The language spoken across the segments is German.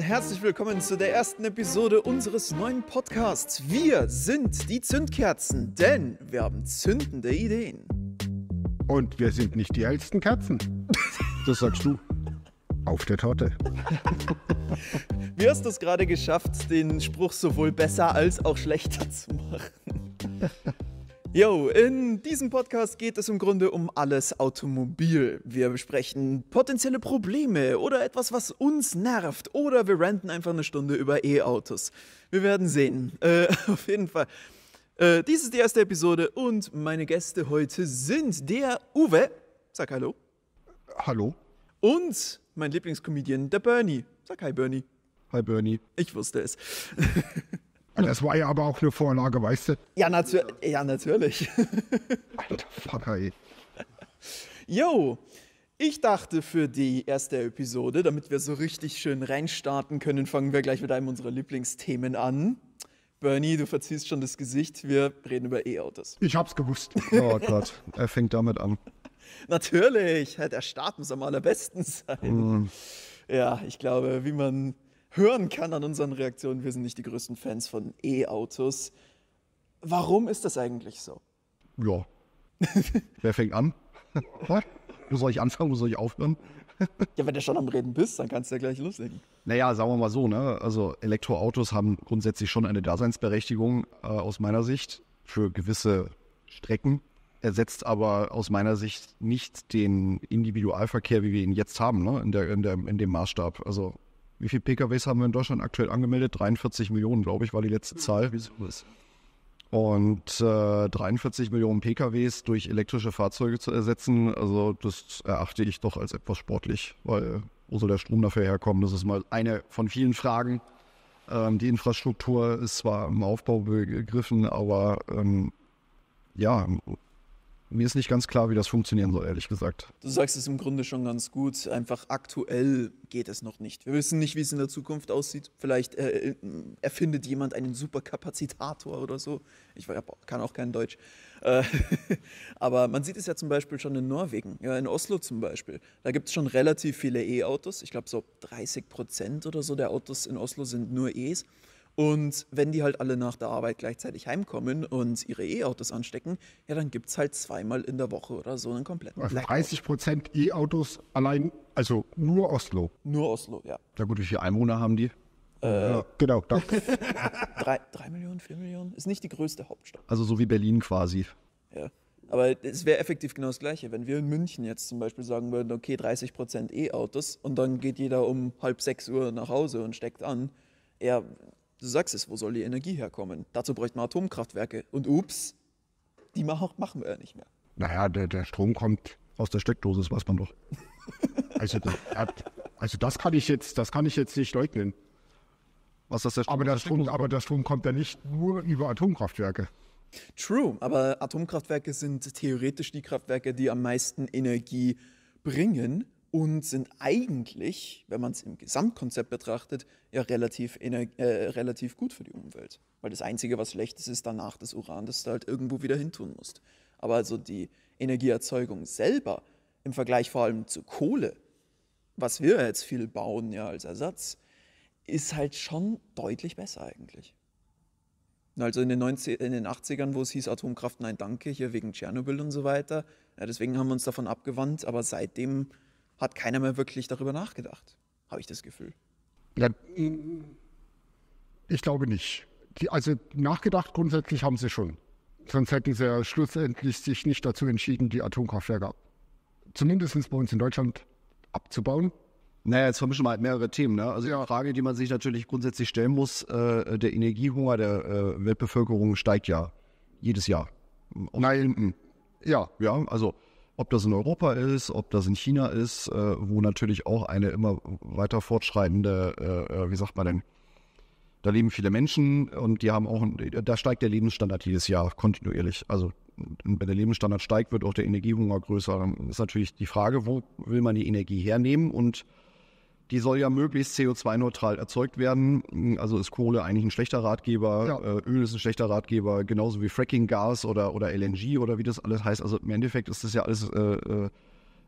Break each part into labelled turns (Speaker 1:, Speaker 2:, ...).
Speaker 1: herzlich willkommen zu der ersten Episode unseres neuen Podcasts. Wir sind die Zündkerzen, denn wir haben zündende Ideen.
Speaker 2: Und wir sind nicht die ältesten Kerzen. Das sagst du. Auf der Torte.
Speaker 1: Wie hast du es gerade geschafft, den Spruch sowohl besser als auch schlechter zu
Speaker 2: machen?
Speaker 1: Yo, in diesem Podcast geht es im Grunde um alles Automobil. Wir besprechen potenzielle Probleme oder etwas, was uns nervt. Oder wir ranten einfach eine Stunde über E-Autos. Wir werden sehen. Äh, auf jeden Fall. Äh, dies ist die erste Episode und meine Gäste heute sind der Uwe. Sag hallo. Hallo. Und mein Lieblingscomedian, der Bernie. Sag hi, Bernie. Hi, Bernie. Ich wusste es.
Speaker 2: Das war ja aber auch eine Vorlage, weißt du?
Speaker 1: Ja, natür ja natürlich.
Speaker 2: Alter Vater, ey.
Speaker 1: Jo, ich dachte für die erste Episode, damit wir so richtig schön reinstarten können, fangen wir gleich mit einem unserer Lieblingsthemen an. Bernie, du verziehst schon das Gesicht. Wir reden über E-Autos. Ich hab's
Speaker 3: gewusst. Oh Gott, er fängt damit an.
Speaker 1: Natürlich, der Start muss am allerbesten sein. Mm. Ja, ich glaube, wie man hören kann an unseren Reaktionen, wir sind nicht die größten Fans von E-Autos. Warum ist das eigentlich so?
Speaker 3: Ja. Wer fängt an? Wo soll ich anfangen? Wo soll ich aufhören?
Speaker 1: ja, wenn du schon am Reden bist, dann kannst du ja gleich loslegen.
Speaker 3: Naja, sagen wir mal so, ne? Also Elektroautos haben grundsätzlich schon eine Daseinsberechtigung äh, aus meiner Sicht für gewisse Strecken, ersetzt aber aus meiner Sicht nicht den Individualverkehr, wie wir ihn jetzt haben, ne? in, der, in, der, in dem Maßstab. Also wie viele PKWs haben wir in Deutschland aktuell angemeldet? 43 Millionen, glaube ich, war die letzte mhm. Zahl. Und äh, 43 Millionen PKWs durch elektrische Fahrzeuge zu ersetzen, also das erachte ich doch als etwas sportlich, weil wo soll der Strom dafür herkommen? Das ist mal eine von vielen Fragen. Ähm, die Infrastruktur ist zwar im Aufbau begriffen, aber ähm, ja, mir ist nicht ganz klar, wie das funktionieren soll, ehrlich gesagt. Du
Speaker 1: sagst es im Grunde schon ganz gut. Einfach aktuell geht es noch nicht. Wir wissen nicht, wie es in der Zukunft aussieht. Vielleicht äh, äh erfindet jemand einen Superkapazitator oder so. Ich kann auch kein Deutsch. Äh, aber man sieht es ja zum Beispiel schon in Norwegen, ja, in Oslo zum Beispiel. Da gibt es schon relativ viele E-Autos. Ich glaube, so 30 Prozent oder so der Autos in Oslo sind nur E's. Und wenn die halt alle nach der Arbeit gleichzeitig heimkommen und ihre E-Autos anstecken, ja, dann gibt es halt zweimal in der Woche oder so einen kompletten also
Speaker 2: Blackout. 30 Prozent E-Autos allein, also nur Oslo. Nur Oslo, ja. Na gut, wie viele Einwohner haben die? Äh, ja, genau. Da.
Speaker 1: drei, drei Millionen, vier Millionen? Ist nicht die größte Hauptstadt. Also
Speaker 3: so wie Berlin quasi. Ja.
Speaker 1: Aber es wäre effektiv genau das Gleiche. Wenn wir in München jetzt zum Beispiel sagen würden, okay, 30 Prozent E-Autos und dann geht jeder um halb sechs Uhr nach Hause und steckt an, ja, Du sagst es, wo soll die Energie herkommen? Dazu bräuchten wir Atomkraftwerke. Und ups, die machen wir ja nicht mehr.
Speaker 2: Naja, der, der Strom kommt aus der Steckdose, das weiß man doch. also, das, also das kann ich jetzt, das kann ich jetzt nicht leugnen. Was das der Strom aber, der Strom, aber der Strom kommt ja nicht nur über Atomkraftwerke.
Speaker 1: True, aber Atomkraftwerke sind theoretisch die Kraftwerke, die am meisten Energie bringen und sind eigentlich, wenn man es im Gesamtkonzept betrachtet, ja relativ, äh, relativ gut für die Umwelt. Weil das Einzige, was schlecht ist, ist danach das Uran, das du halt irgendwo wieder hintun musst. Aber also die Energieerzeugung selber im Vergleich vor allem zu Kohle, was wir jetzt viel bauen ja als Ersatz, ist halt schon deutlich besser eigentlich. Also in den, 90, in den 80ern, wo es hieß Atomkraft, nein, danke, hier wegen Tschernobyl und so weiter. Ja, deswegen haben wir uns davon abgewandt, aber seitdem hat keiner mehr wirklich darüber nachgedacht, habe ich das Gefühl.
Speaker 2: Ja, äh, ich glaube nicht. Die, also nachgedacht grundsätzlich haben sie schon. Sonst hätten sie ja schlussendlich sich nicht dazu entschieden, die Atomkraftwerke zumindest bei uns in Deutschland abzubauen. Naja, jetzt vermischen wir halt mehrere Themen. Ne? Also
Speaker 3: ja. die Frage, die man sich natürlich grundsätzlich stellen muss, äh, der Energiehunger der äh, Weltbevölkerung steigt ja jedes Jahr. Um Nein, ja. Ja, also ob das in Europa ist, ob das in China ist, äh, wo natürlich auch eine immer weiter fortschreitende, äh, äh wie sagt man denn, da leben viele Menschen und die haben auch, da steigt der Lebensstandard jedes Jahr kontinuierlich. Also wenn der Lebensstandard steigt, wird auch der Energiehunger größer. Dann ist natürlich die Frage, wo will man die Energie hernehmen und die soll ja möglichst CO2-neutral erzeugt werden. Also ist Kohle eigentlich ein schlechter Ratgeber, ja. Äh, Öl ist ein schlechter Ratgeber, genauso wie Fracking-Gas oder, oder LNG oder wie das alles heißt. Also im Endeffekt ist das ja alles äh, äh,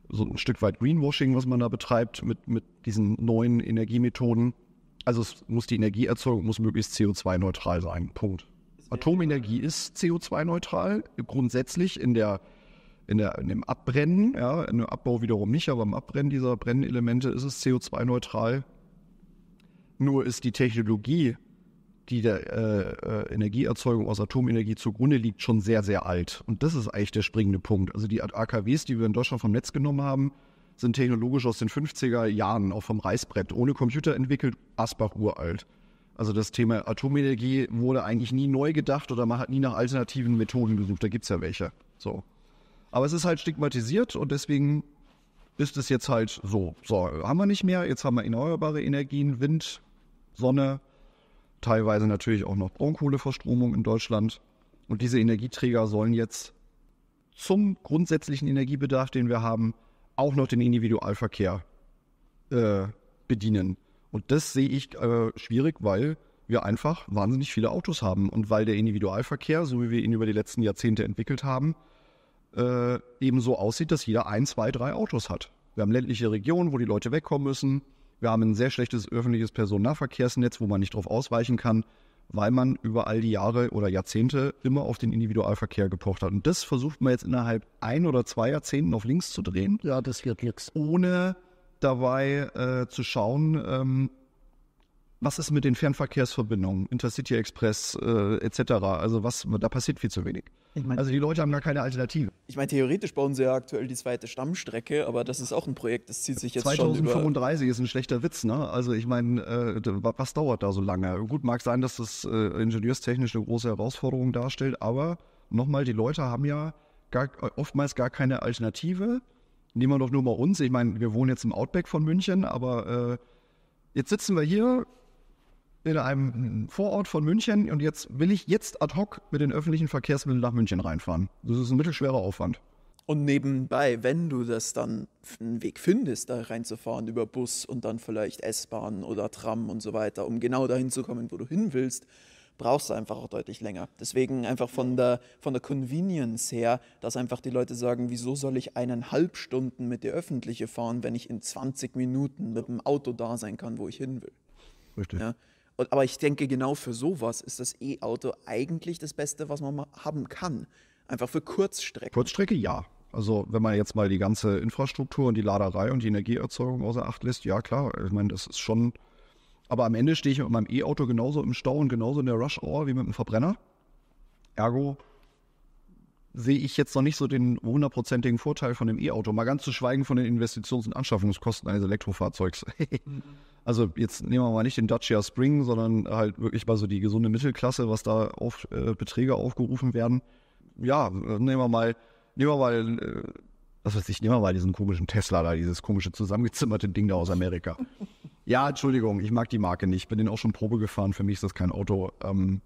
Speaker 3: so ein Stück weit Greenwashing, was man da betreibt mit, mit diesen neuen Energiemethoden. Also es muss die Energieerzeugung muss möglichst CO2-neutral sein. Punkt. Atomenergie ist CO2-neutral, grundsätzlich in der in, der, in dem Abbrennen, ja, im Abbau wiederum nicht, aber im Abbrennen dieser Brennelemente ist es CO2-neutral. Nur ist die Technologie, die der äh, äh, Energieerzeugung aus Atomenergie zugrunde liegt, schon sehr, sehr alt. Und das ist eigentlich der springende Punkt. Also die AKWs, die wir in Deutschland vom Netz genommen haben, sind technologisch aus den 50er Jahren, auch vom Reißbrett, ohne Computer entwickelt, Asbach uralt. Also das Thema Atomenergie wurde eigentlich nie neu gedacht oder man hat nie nach alternativen Methoden gesucht. Da gibt es ja welche. So. Aber es ist halt stigmatisiert und deswegen ist es jetzt halt so. So, haben wir nicht mehr. Jetzt haben wir erneuerbare Energien, Wind, Sonne, teilweise natürlich auch noch Braunkohleverstromung in Deutschland. Und diese Energieträger sollen jetzt zum grundsätzlichen Energiebedarf, den wir haben, auch noch den Individualverkehr äh, bedienen. Und das sehe ich äh, schwierig, weil wir einfach wahnsinnig viele Autos haben und weil der Individualverkehr, so wie wir ihn über die letzten Jahrzehnte entwickelt haben, äh, eben so aussieht, dass jeder ein, zwei, drei Autos hat. Wir haben ländliche Regionen, wo die Leute wegkommen müssen. Wir haben ein sehr schlechtes öffentliches Personennahverkehrsnetz, wo man nicht drauf ausweichen kann, weil man über all die Jahre oder Jahrzehnte immer auf den Individualverkehr gepocht hat. Und das versucht man jetzt innerhalb ein oder zwei Jahrzehnten auf links zu drehen. Ja, das wird nichts. Ohne dabei äh, zu schauen, ähm, was ist mit den Fernverkehrsverbindungen, Intercity Express äh, etc.? Also was, da passiert viel zu wenig. Ich mein, also die Leute haben gar keine Alternative.
Speaker 1: Ich meine, theoretisch bauen sie ja aktuell die zweite Stammstrecke, aber das ist auch ein Projekt, das zieht sich jetzt 2035
Speaker 3: ist ein schlechter Witz, ne? Also ich meine, äh, was dauert da so lange? Gut, mag sein, dass das äh, ingenieurstechnisch eine große Herausforderung darstellt, aber nochmal, die Leute haben ja gar, oftmals gar keine Alternative. Nehmen wir doch nur mal uns. Ich meine, wir wohnen jetzt im Outback von München, aber äh, jetzt sitzen wir hier, in einem Vorort von München und jetzt will ich jetzt ad hoc mit den öffentlichen Verkehrsmitteln nach München reinfahren. Das ist ein mittelschwerer Aufwand. Und nebenbei, wenn du
Speaker 1: das dann einen Weg findest, da reinzufahren über Bus und dann vielleicht S-Bahn oder Tram und so weiter, um genau dahin zu kommen, wo du hin willst, brauchst du einfach auch deutlich länger. Deswegen einfach von der, von der Convenience her, dass einfach die Leute sagen, wieso soll ich eineinhalb Stunden mit der Öffentliche fahren, wenn ich in 20 Minuten mit dem Auto da sein kann, wo ich hin will. Richtig. Ja? Und, aber ich denke, genau für sowas ist das E-Auto eigentlich das Beste,
Speaker 3: was man haben kann. Einfach für Kurzstrecke. Kurzstrecke, ja. Also wenn man jetzt mal die ganze Infrastruktur und die Laderei und die Energieerzeugung außer Acht lässt, ja klar, ich meine, das ist schon. Aber am Ende stehe ich mit meinem E-Auto genauso im Stau und genauso in der Rush-Hour wie mit dem Verbrenner. Ergo sehe ich jetzt noch nicht so den hundertprozentigen Vorteil von dem E-Auto, mal ganz zu schweigen von den Investitions- und Anschaffungskosten eines Elektrofahrzeugs. also jetzt nehmen wir mal nicht den Dacia Spring, sondern halt wirklich mal so die gesunde Mittelklasse, was da auf äh, Beträge aufgerufen werden. Ja, äh, nehmen wir mal, nehmen wir mal, äh, was weiß ich, nehmen wir mal diesen komischen Tesla da, dieses komische zusammengezimmerte Ding da aus Amerika. ja, Entschuldigung, ich mag die Marke nicht, bin den auch schon Probe gefahren, für mich ist das kein Auto, ähm,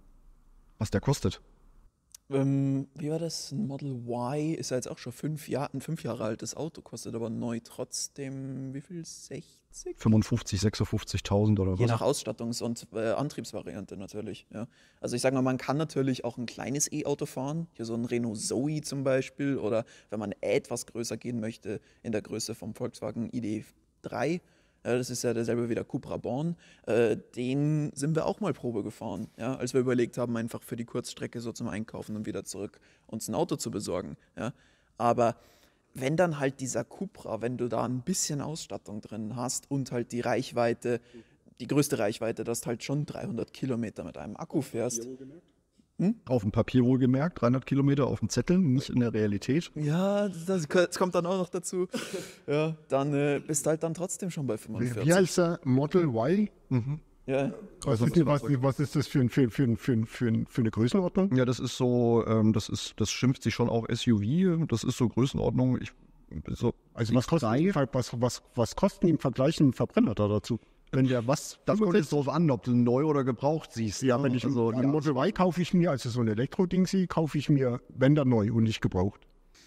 Speaker 3: was der kostet.
Speaker 1: Ähm, wie war das? Ein Model Y ist ja jetzt auch schon fünf Jahre, ein fünf Jahre altes Auto, kostet aber neu trotzdem, wie viel? 60?
Speaker 3: 55, 56.000 oder was? Je nach
Speaker 1: Ausstattungs- und äh, Antriebsvariante natürlich. Ja. Also ich sage mal, man kann natürlich auch ein kleines E-Auto fahren, hier so ein Renault Zoe zum Beispiel, oder wenn man etwas größer gehen möchte, in der Größe vom Volkswagen ID3 e äh, das ist ja derselbe wie der Cupra Born, äh, den sind wir auch mal Probe gefahren, ja, als wir überlegt haben, einfach für die Kurzstrecke so zum Einkaufen und wieder zurück uns ein Auto zu besorgen. Ja. Aber wenn dann halt dieser Cupra, wenn du da ein bisschen Ausstattung drin hast und halt die Reichweite, die größte Reichweite, dass du halt schon 300 Kilometer mit einem Akku fährst.
Speaker 3: Euro hm? Auf dem Papier wohlgemerkt, 300 Kilometer auf dem Zettel, nicht in der Realität.
Speaker 1: Ja, das, das kommt dann auch noch dazu. ja, dann äh, bist du halt dann trotzdem schon bei 45. Wie
Speaker 2: heißt der? Model Y? Mhm.
Speaker 1: Ja. Was, also ist, was,
Speaker 2: was ist das für, ein, für, für, für, für, für eine Größenordnung? Ja, das ist
Speaker 3: so, ähm, das ist, das schimpft sich schon auch SUV. Das ist so Größenordnung. Ich, so
Speaker 2: also was kostet, was, was, was kosten im Vergleich ein Verbrenner da dazu? wenn der was, das kommt jetzt drauf an, ob du neu oder gebraucht siehst. Ja, wenn ich also, ein ja. Model Y kaufe ich mir, also so ein Elektro-Ding sehe, kaufe ich mir, wenn dann neu und nicht gebraucht.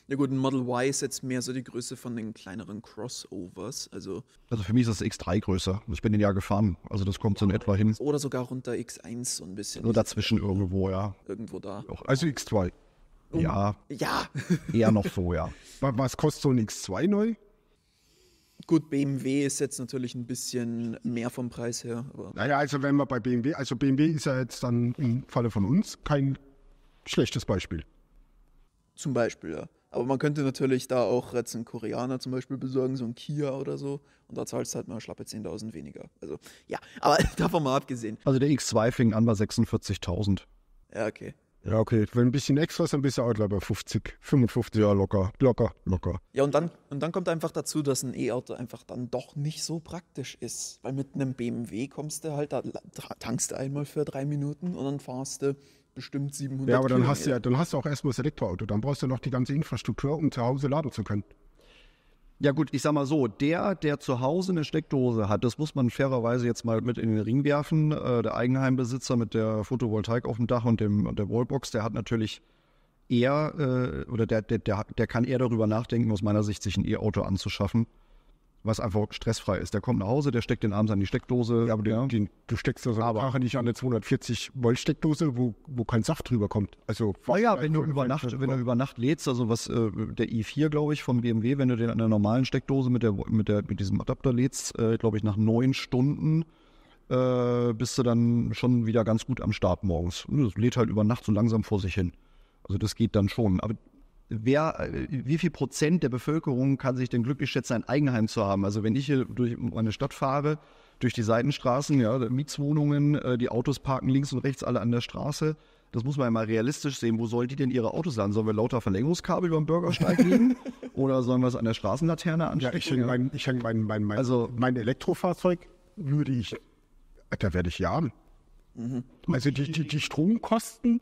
Speaker 1: Ja gut, ein Model Y ist jetzt mehr so die Größe von den kleineren Crossovers. Also,
Speaker 2: also für mich ist das X3 größer. Ich bin den ja gefahren. Also
Speaker 3: das kommt so in etwa hin.
Speaker 1: Oder sogar runter X1 so ein bisschen. Nur
Speaker 3: dazwischen irgendwo, ja.
Speaker 1: Irgendwo da.
Speaker 2: Also X2. Um, ja. Ja. Eher noch so, ja. Was kostet so ein X2 neu?
Speaker 1: Gut, BMW ist jetzt natürlich ein bisschen mehr vom Preis her.
Speaker 2: naja, also wenn wir bei BMW, also BMW ist ja jetzt dann im Falle von uns kein schlechtes Beispiel.
Speaker 1: Zum Beispiel, ja. Aber man könnte natürlich da auch jetzt einen Koreaner zum Beispiel besorgen, so ein Kia oder so. Und da zahlst du halt mal schlappe 10.000 weniger. Also, ja, aber davon mal abgesehen.
Speaker 2: Also der X2 fing an bei 46.000. Ja, okay. Ja, okay. Wenn ein bisschen extra ist, dann bist du auch, glaube ich, 50, 55, ja, locker, locker, locker.
Speaker 1: Ja, und dann, und dann kommt einfach dazu, dass ein E-Auto einfach dann doch nicht so praktisch ist. Weil mit einem BMW kommst du halt, da tankst du einmal für drei Minuten und dann fahrst du bestimmt 700 Ja, aber dann Kilometer. hast,
Speaker 2: du ja, dann hast du auch erstmal das Elektroauto. Dann brauchst du noch die ganze Infrastruktur, um zu Hause laden zu können.
Speaker 3: Ja gut, ich sag mal so, der, der zu Hause eine Steckdose hat, das muss man fairerweise jetzt mal mit in den Ring werfen. Äh, der Eigenheimbesitzer mit der Photovoltaik auf dem Dach und dem und der Wallbox, der hat natürlich eher äh, oder der, der, der, der kann eher darüber nachdenken, aus meiner Sicht sich ein E-Auto anzuschaffen was einfach stressfrei ist. Der kommt nach Hause, der steckt den abends an die Steckdose. Ja, aber den, ja.
Speaker 2: Den, du steckst ja so eine Karre nicht an eine 240 Volt Steckdose, wo, wo kein Saft drüber kommt. Also naja, wenn du über Nacht,
Speaker 3: wenn du über Nacht lädst, also was äh, der i4 glaube ich vom BMW, wenn du den an einer normalen Steckdose mit der mit der mit diesem Adapter lädst, äh, glaube ich nach neun Stunden äh, bist du dann schon wieder ganz gut am Start morgens. Das lädt halt über Nacht so langsam vor sich hin. Also das geht dann schon. Aber wer, äh, wie viel Prozent der Bevölkerung kann sich denn glücklich schätzen, ein Eigenheim zu haben? Also wenn ich hier durch meine Stadt fahre, durch die Seitenstraßen, ja, Mietswohnungen, äh, die Autos parken links und rechts alle an der Straße. Das muss man ja mal realistisch sehen. Wo sollen die denn ihre Autos laden? Sollen wir lauter Verlängerungskabel über den Bürgersteig legen? Oder sollen wir es an der Straßenlaterne
Speaker 2: anstecken? Ja, ich hänge mein, ich häng mein, mein, mein, also, mein Elektrofahrzeug, würde ich, da werde ich ja. Mhm. Also die, die, die Stromkosten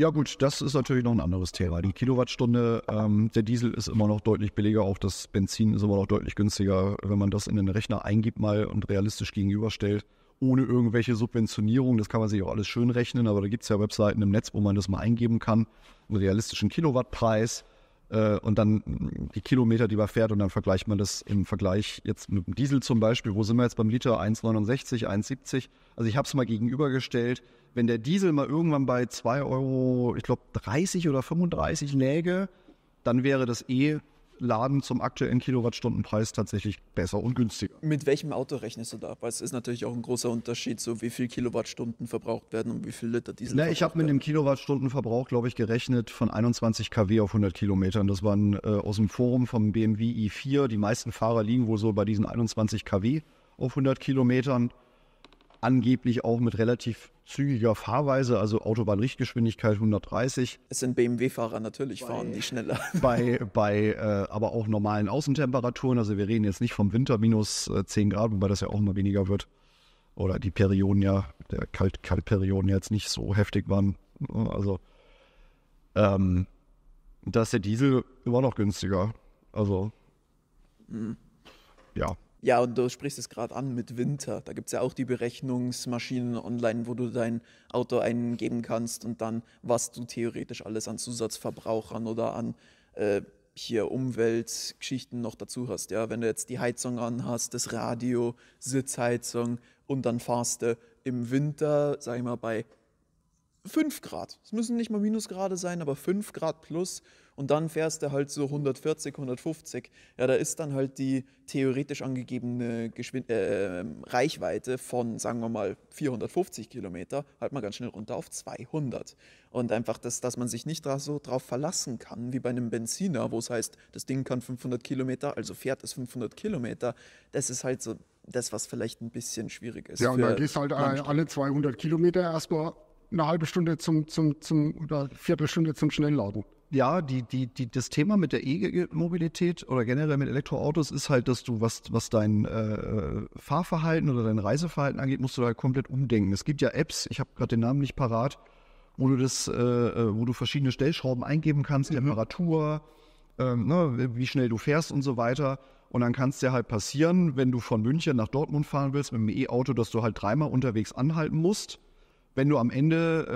Speaker 2: ja
Speaker 3: gut, das ist natürlich noch ein anderes Thema. Die Kilowattstunde, ähm, der Diesel ist immer noch deutlich billiger, auch das Benzin ist immer noch deutlich günstiger, wenn man das in den Rechner eingibt mal und realistisch gegenüberstellt, ohne irgendwelche Subventionierung. Das kann man sich auch alles schön rechnen, aber da gibt es ja Webseiten im Netz, wo man das mal eingeben kann, einen realistischen Kilowattpreis äh, und dann mm, die Kilometer, die man fährt und dann vergleicht man das im Vergleich jetzt mit dem Diesel zum Beispiel. Wo sind wir jetzt beim Liter? 1,69, 1,70. Also ich habe es mal gegenübergestellt. Wenn der Diesel mal irgendwann bei 2 Euro, ich glaube 30 oder 35 läge, dann wäre das eh laden zum aktuellen Kilowattstundenpreis tatsächlich besser und günstiger.
Speaker 1: Mit welchem Auto rechnest du da? Weil es ist natürlich auch ein großer Unterschied, so wie viel Kilowattstunden verbraucht werden und wie viel Liter Diesel. Na, ich habe mit
Speaker 3: dem Kilowattstundenverbrauch, glaube ich, gerechnet von 21 kW auf 100 Kilometern. Das waren äh, aus dem Forum vom BMW i4. Die meisten Fahrer liegen wohl so bei diesen 21 kW auf 100 Kilometern. Angeblich auch mit relativ zügiger Fahrweise, also Autobahnrichtgeschwindigkeit 130. Es sind BMW-Fahrer natürlich, bei, fahren die schneller. Bei, bei äh, aber auch normalen Außentemperaturen, also wir reden jetzt nicht vom Winter minus 10 äh, Grad, wobei das ja auch immer weniger wird. Oder die Perioden ja, der Kalt Kaltperioden jetzt nicht so heftig waren. Also, ähm, da ist der Diesel immer noch günstiger. Also,
Speaker 2: mhm. ja,
Speaker 1: ja, und du sprichst es gerade an mit Winter. Da gibt es ja auch die Berechnungsmaschinen online, wo du dein Auto eingeben kannst und dann, was du theoretisch alles an Zusatzverbrauchern oder an äh, hier Umweltgeschichten noch dazu hast. Ja, wenn du jetzt die Heizung an hast, das Radio, Sitzheizung und dann fahrst du im Winter, sag ich mal, bei 5 Grad. Es müssen nicht mal Minusgrade sein, aber 5 Grad plus und dann fährst du halt so 140, 150. Ja, da ist dann halt die theoretisch angegebene Geschwind äh, ähm, Reichweite von, sagen wir mal, 450 Kilometer halt mal ganz schnell runter auf 200. Und einfach, das, dass man sich nicht so drauf verlassen kann, wie bei einem Benziner, wo es heißt, das Ding kann 500 Kilometer, also fährt es 500 Kilometer. Das ist halt so das, was vielleicht ein bisschen schwierig ist. Ja, und
Speaker 2: da gehst halt Landstadt. alle 200 Kilometer erstmal eine halbe Stunde zum, zum, zum oder
Speaker 3: Viertelstunde zum Schnellladen ja, die, die, die, das Thema mit der E-Mobilität oder generell mit Elektroautos ist halt, dass du, was, was dein äh, Fahrverhalten oder dein Reiseverhalten angeht, musst du da komplett umdenken. Es gibt ja Apps, ich habe gerade den Namen nicht parat, wo du das, äh, äh, wo du verschiedene Stellschrauben eingeben kannst, mhm. Temperatur, ähm, ne, wie schnell du fährst und so weiter. Und dann kann es dir halt passieren, wenn du von München nach Dortmund fahren willst mit dem E-Auto, dass du halt dreimal unterwegs anhalten musst wenn du am Ende,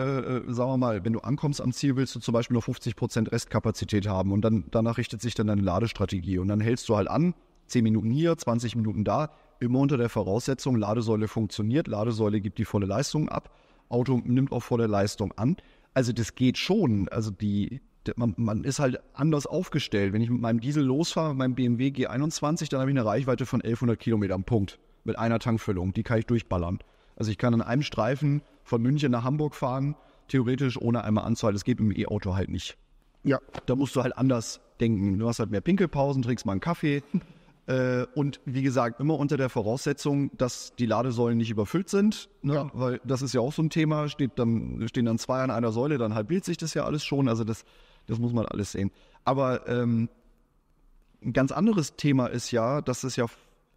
Speaker 3: äh, äh, sagen wir mal, wenn du ankommst am Ziel, willst du zum Beispiel nur 50 Prozent Restkapazität haben und dann danach richtet sich dann deine Ladestrategie und dann hältst du halt an, 10 Minuten hier, 20 Minuten da, immer unter der Voraussetzung, Ladesäule funktioniert, Ladesäule gibt die volle Leistung ab, Auto nimmt auch volle Leistung an. Also das geht schon. Also die, man, man, ist halt anders aufgestellt. Wenn ich mit meinem Diesel losfahre, mit meinem BMW G21, dann habe ich eine Reichweite von 1100 Kilometern, Punkt. Mit einer Tankfüllung, die kann ich durchballern. Also ich kann an einem Streifen von München nach Hamburg fahren, theoretisch ohne einmal anzuhalten. Das geht im E-Auto halt nicht. Ja. Da musst du halt anders denken. Du hast halt mehr Pinkelpausen, trinkst mal einen Kaffee. Äh, und wie gesagt, immer unter der Voraussetzung, dass die Ladesäulen nicht überfüllt sind, ne? ja. weil das ist ja auch so ein Thema, steht dann, stehen dann zwei an einer Säule, dann halbiert sich das ja alles schon, also das, das muss man alles sehen. Aber ähm, ein ganz anderes Thema ist ja, dass es ja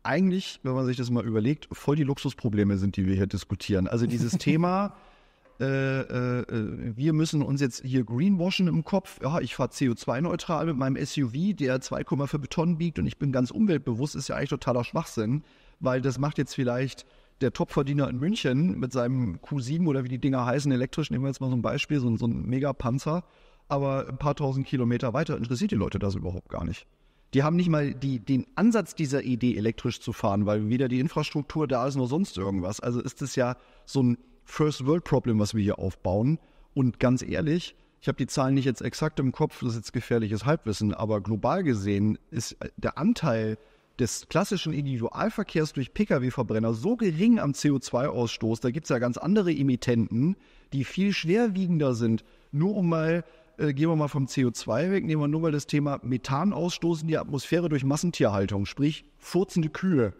Speaker 3: eigentlich, wenn man sich das mal überlegt, voll die Luxusprobleme sind, die wir hier diskutieren. Also dieses Thema, äh, äh, wir müssen uns jetzt hier greenwashen im Kopf. Ja, ich fahre CO2-neutral mit meinem SUV, der 2,5 Tonnen biegt und ich bin ganz umweltbewusst, ist ja eigentlich totaler Schwachsinn, weil das macht jetzt vielleicht der Topverdiener in München mit seinem Q7 oder wie die Dinger heißen, elektrisch, nehmen wir jetzt mal so ein Beispiel, so, so ein Megapanzer. Aber ein paar tausend Kilometer weiter interessiert die Leute das überhaupt gar nicht. Die haben nicht mal die, den Ansatz dieser Idee, elektrisch zu fahren, weil weder die Infrastruktur da ist noch sonst irgendwas. Also ist das ja so ein First-World-Problem, was wir hier aufbauen. Und ganz ehrlich, ich habe die Zahlen nicht jetzt exakt im Kopf, das ist jetzt gefährliches Halbwissen, aber global gesehen ist äh, der Anteil des klassischen Individualverkehrs durch Pkw-Verbrenner so gering am CO2-Ausstoß, da gibt es ja ganz andere Emittenten, die viel schwerwiegender sind. Nur um mal äh, gehen wir mal vom CO2 weg, nehmen wir nur mal das Thema Methanausstoß in die Atmosphäre durch Massentierhaltung, sprich furzende Kühe.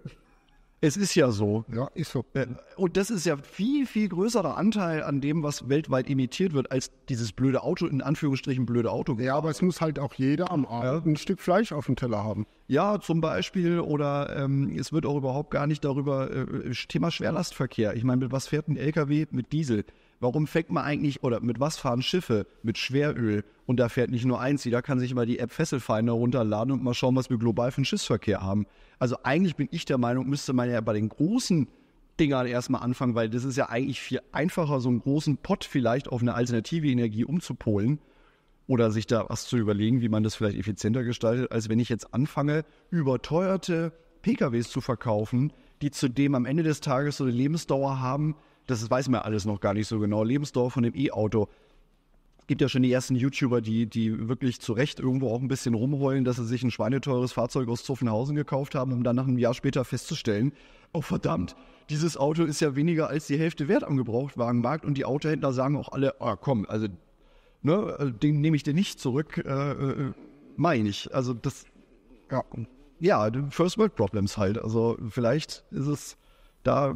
Speaker 3: Es ist ja so. Ja, ist so. Äh, und das ist ja viel, viel größerer Anteil an dem, was weltweit imitiert wird, als dieses blöde Auto, in Anführungsstrichen blöde Auto. Ja, aber es muss halt auch jeder am Abend ja. ein Stück Fleisch auf dem Teller haben. Ja, zum Beispiel. Oder ähm, es wird auch überhaupt gar nicht darüber, äh, Thema Schwerlastverkehr. Ich meine, mit was fährt ein LKW mit Diesel? Warum fängt man eigentlich, oder mit was fahren Schiffe? Mit Schweröl. Und da fährt nicht nur eins. Jeder kann sich mal die App Fesselfinder runterladen und mal schauen, was wir global für einen Schiffsverkehr haben. Also eigentlich bin ich der Meinung, müsste man ja bei den großen Dingern erstmal anfangen, weil das ist ja eigentlich viel einfacher, so einen großen Pott vielleicht auf eine alternative Energie umzupolen oder sich da was zu überlegen, wie man das vielleicht effizienter gestaltet, als wenn ich jetzt anfange, überteuerte PKWs zu verkaufen, die zudem am Ende des Tages so eine Lebensdauer haben, das weiß man alles noch gar nicht so genau. Lebensdauer von dem E-Auto. Es gibt ja schon die ersten YouTuber, die, die wirklich zu Recht irgendwo auch ein bisschen rumheulen, dass sie sich ein schweineteures Fahrzeug aus Zuffenhausen gekauft haben, um dann nach einem Jahr später festzustellen, oh verdammt, dieses Auto ist ja weniger als die Hälfte wert am Gebrauchtwagenmarkt und die Autohändler sagen auch alle, ah komm, also ne, äh, den nehme ich dir nicht zurück, äh, äh meine ich. Also das, ja, ja, First World Problems halt. Also vielleicht ist es da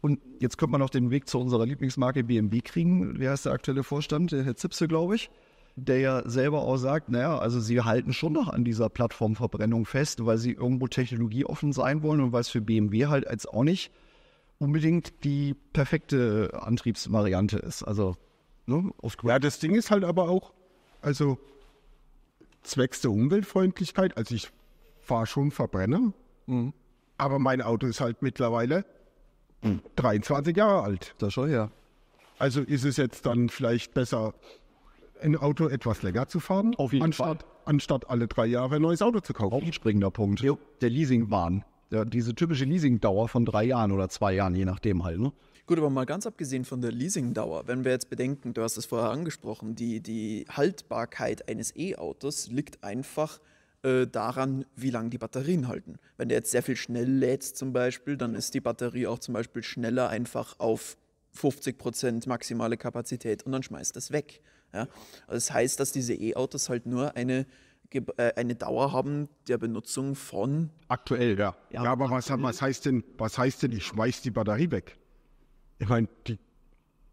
Speaker 3: und jetzt könnte man noch den Weg zu unserer Lieblingsmarke BMW kriegen. Wer ist der aktuelle Vorstand? Der Herr Zipse, glaube ich. Der ja selber auch sagt, naja, also sie halten schon noch an dieser Plattformverbrennung fest, weil sie irgendwo technologieoffen sein wollen und weil es für BMW halt als auch nicht
Speaker 2: unbedingt die perfekte Antriebsvariante ist. Also, ne, Ja, das Ding ist halt aber auch, also zwecks der Umweltfreundlichkeit, also ich fahre schon Verbrenner, mhm. aber mein Auto ist halt mittlerweile 23 hm. Jahre alt. Das schon her. Also ist es jetzt dann vielleicht besser, ein Auto etwas länger zu fahren, Auf jeden anstatt, Fall. anstatt alle drei Jahre ein neues Auto zu kaufen.
Speaker 3: Auch ein springender Punkt. Jo. Der Leasingwahn. Ja, diese typische Leasingdauer von drei Jahren oder zwei Jahren, je nachdem halt. Ne? Gut,
Speaker 1: aber mal ganz abgesehen von der Leasingdauer, wenn wir jetzt
Speaker 3: bedenken, du hast es vorher angesprochen,
Speaker 1: die, die Haltbarkeit eines E-Autos liegt einfach äh, daran, wie lange die Batterien halten. Wenn du jetzt sehr viel schnell lädst zum Beispiel, dann ist die Batterie auch zum Beispiel schneller einfach auf 50% maximale Kapazität und dann schmeißt das weg. Ja? das heißt, dass diese E-Autos halt nur eine äh, eine Dauer haben der Benutzung von. Aktuell, ja.
Speaker 2: Ja, ja aber was, was, heißt denn, was heißt denn, ich schmeiß die Batterie weg? Ich meine, die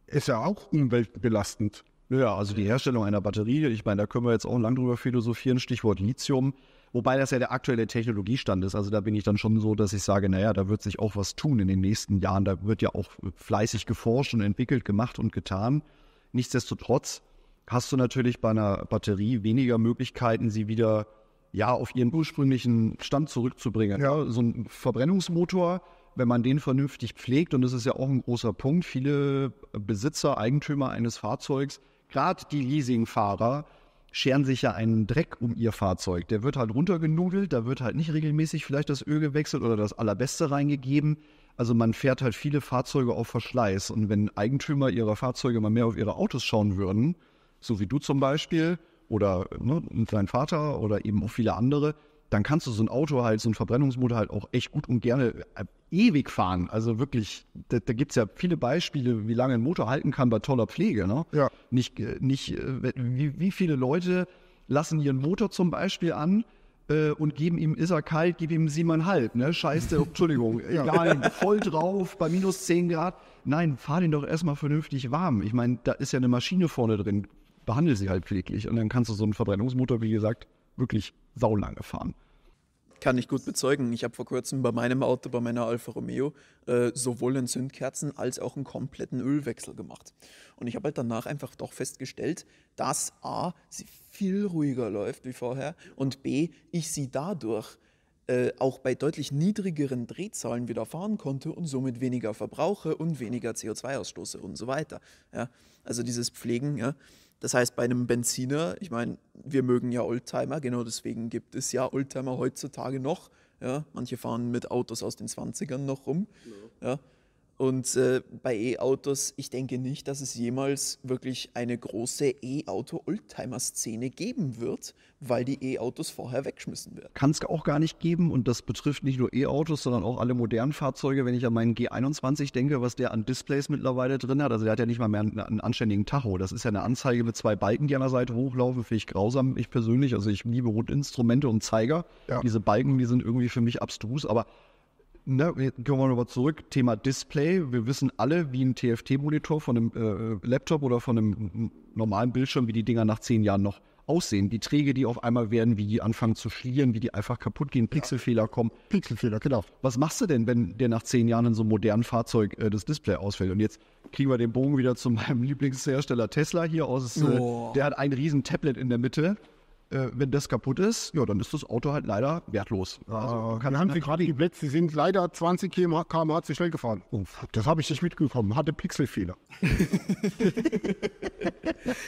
Speaker 2: ist ja auch umweltbelastend. Ja,
Speaker 3: also die Herstellung einer Batterie, ich meine, da können wir jetzt auch lang drüber philosophieren, Stichwort Lithium. Wobei das ja der aktuelle Technologiestand ist. Also da bin ich dann schon so, dass ich sage, naja, da wird sich auch was tun in den nächsten Jahren. Da wird ja auch fleißig geforscht und entwickelt, gemacht und getan. Nichtsdestotrotz hast du natürlich bei einer Batterie weniger Möglichkeiten, sie wieder ja auf ihren ursprünglichen Stand zurückzubringen. Ja. So ein Verbrennungsmotor, wenn man den vernünftig pflegt, und das ist ja auch ein großer Punkt, viele Besitzer, Eigentümer eines Fahrzeugs gerade die Leasingfahrer scheren sich ja einen Dreck um ihr Fahrzeug. Der wird halt runtergenudelt, da wird halt nicht regelmäßig vielleicht das Öl gewechselt oder das Allerbeste reingegeben. Also man fährt halt viele Fahrzeuge auf Verschleiß. Und wenn Eigentümer ihrer Fahrzeuge mal mehr auf ihre Autos schauen würden, so wie du zum Beispiel oder ne, dein Vater oder eben auch viele andere, dann kannst du so ein Auto halt, so ein Verbrennungsmotor halt auch echt gut und gerne äh, ewig fahren. Also wirklich, da, da gibt es ja viele Beispiele, wie lange ein Motor halten kann bei toller Pflege. Ne? Ja. Nicht, äh, nicht äh, wie, wie viele Leute lassen ihren Motor zum Beispiel an, und geben ihm, ist er kalt, gib ihm siebeneinhalb, ne? Scheiße, Entschuldigung, ja. egal, voll drauf, bei minus zehn Grad. Nein, fahr den doch erstmal vernünftig warm. Ich meine, da ist ja eine Maschine vorne drin, behandle sie halt pfleglich und dann kannst du so einen Verbrennungsmotor, wie gesagt, wirklich saulange fahren.
Speaker 1: Kann ich gut bezeugen. Ich habe vor kurzem bei meinem Auto, bei meiner Alfa Romeo, äh, sowohl einen Zündkerzen als auch einen kompletten Ölwechsel gemacht. Und ich habe halt danach einfach doch festgestellt, dass A, sie viel ruhiger läuft wie vorher und B, ich sie dadurch äh, auch bei deutlich niedrigeren Drehzahlen wieder fahren konnte und somit weniger verbrauche und weniger CO2-Ausstoße und so weiter. Ja? Also dieses Pflegen, ja? Das heißt, bei einem Benziner, ich meine, wir mögen ja Oldtimer, genau deswegen gibt es ja Oldtimer heutzutage noch. Ja, manche fahren mit Autos aus den 20ern noch rum. No. Ja, und äh, bei E-Autos, ich denke nicht, dass es jemals wirklich eine große E-Auto-Oldtimer-Szene geben wird, weil die E-Autos vorher wegschmissen werden. Kann
Speaker 3: es auch gar nicht geben und das betrifft nicht nur E-Autos, sondern auch alle modernen Fahrzeuge. Wenn ich an meinen G21 denke, was der an Displays mittlerweile drin hat, also der hat ja nicht mal mehr einen, einen anständigen Tacho. Das ist ja eine Anzeige mit zwei Balken, die an der Seite hochlaufen, finde ich grausam, ich persönlich. Also ich liebe Rundinstrumente und Zeiger. Ja. Diese Balken, die sind irgendwie für mich abstrus, aber ne, kommen wir nochmal zurück, Thema Display. Wir wissen alle, wie ein TFT-Monitor von einem äh, Laptop oder von einem normalen Bildschirm, wie die Dinger nach zehn Jahren noch aussehen. Die Träge, die auf einmal werden, wie die anfangen zu schlieren, wie die einfach kaputt gehen, Pixelfehler kommen. Pixelfehler, genau. Was machst du denn, wenn der nach zehn Jahren in so einem modernen Fahrzeug äh, das Display ausfällt? Und jetzt kriegen wir den Bogen wieder zu meinem Lieblingshersteller Tesla hier aus. Äh, oh. Äh, der hat ein riesen Tablet in der Mitte äh, wenn das kaputt ist, ja, dann ist das Auto halt leider
Speaker 2: wertlos. Also, äh, kann haben Sie gerade die Blitz, Sie sind leider 20 km/h zu schnell gefahren. Uff, oh, das habe ich nicht mitgekommen, hatte Pixelfehler.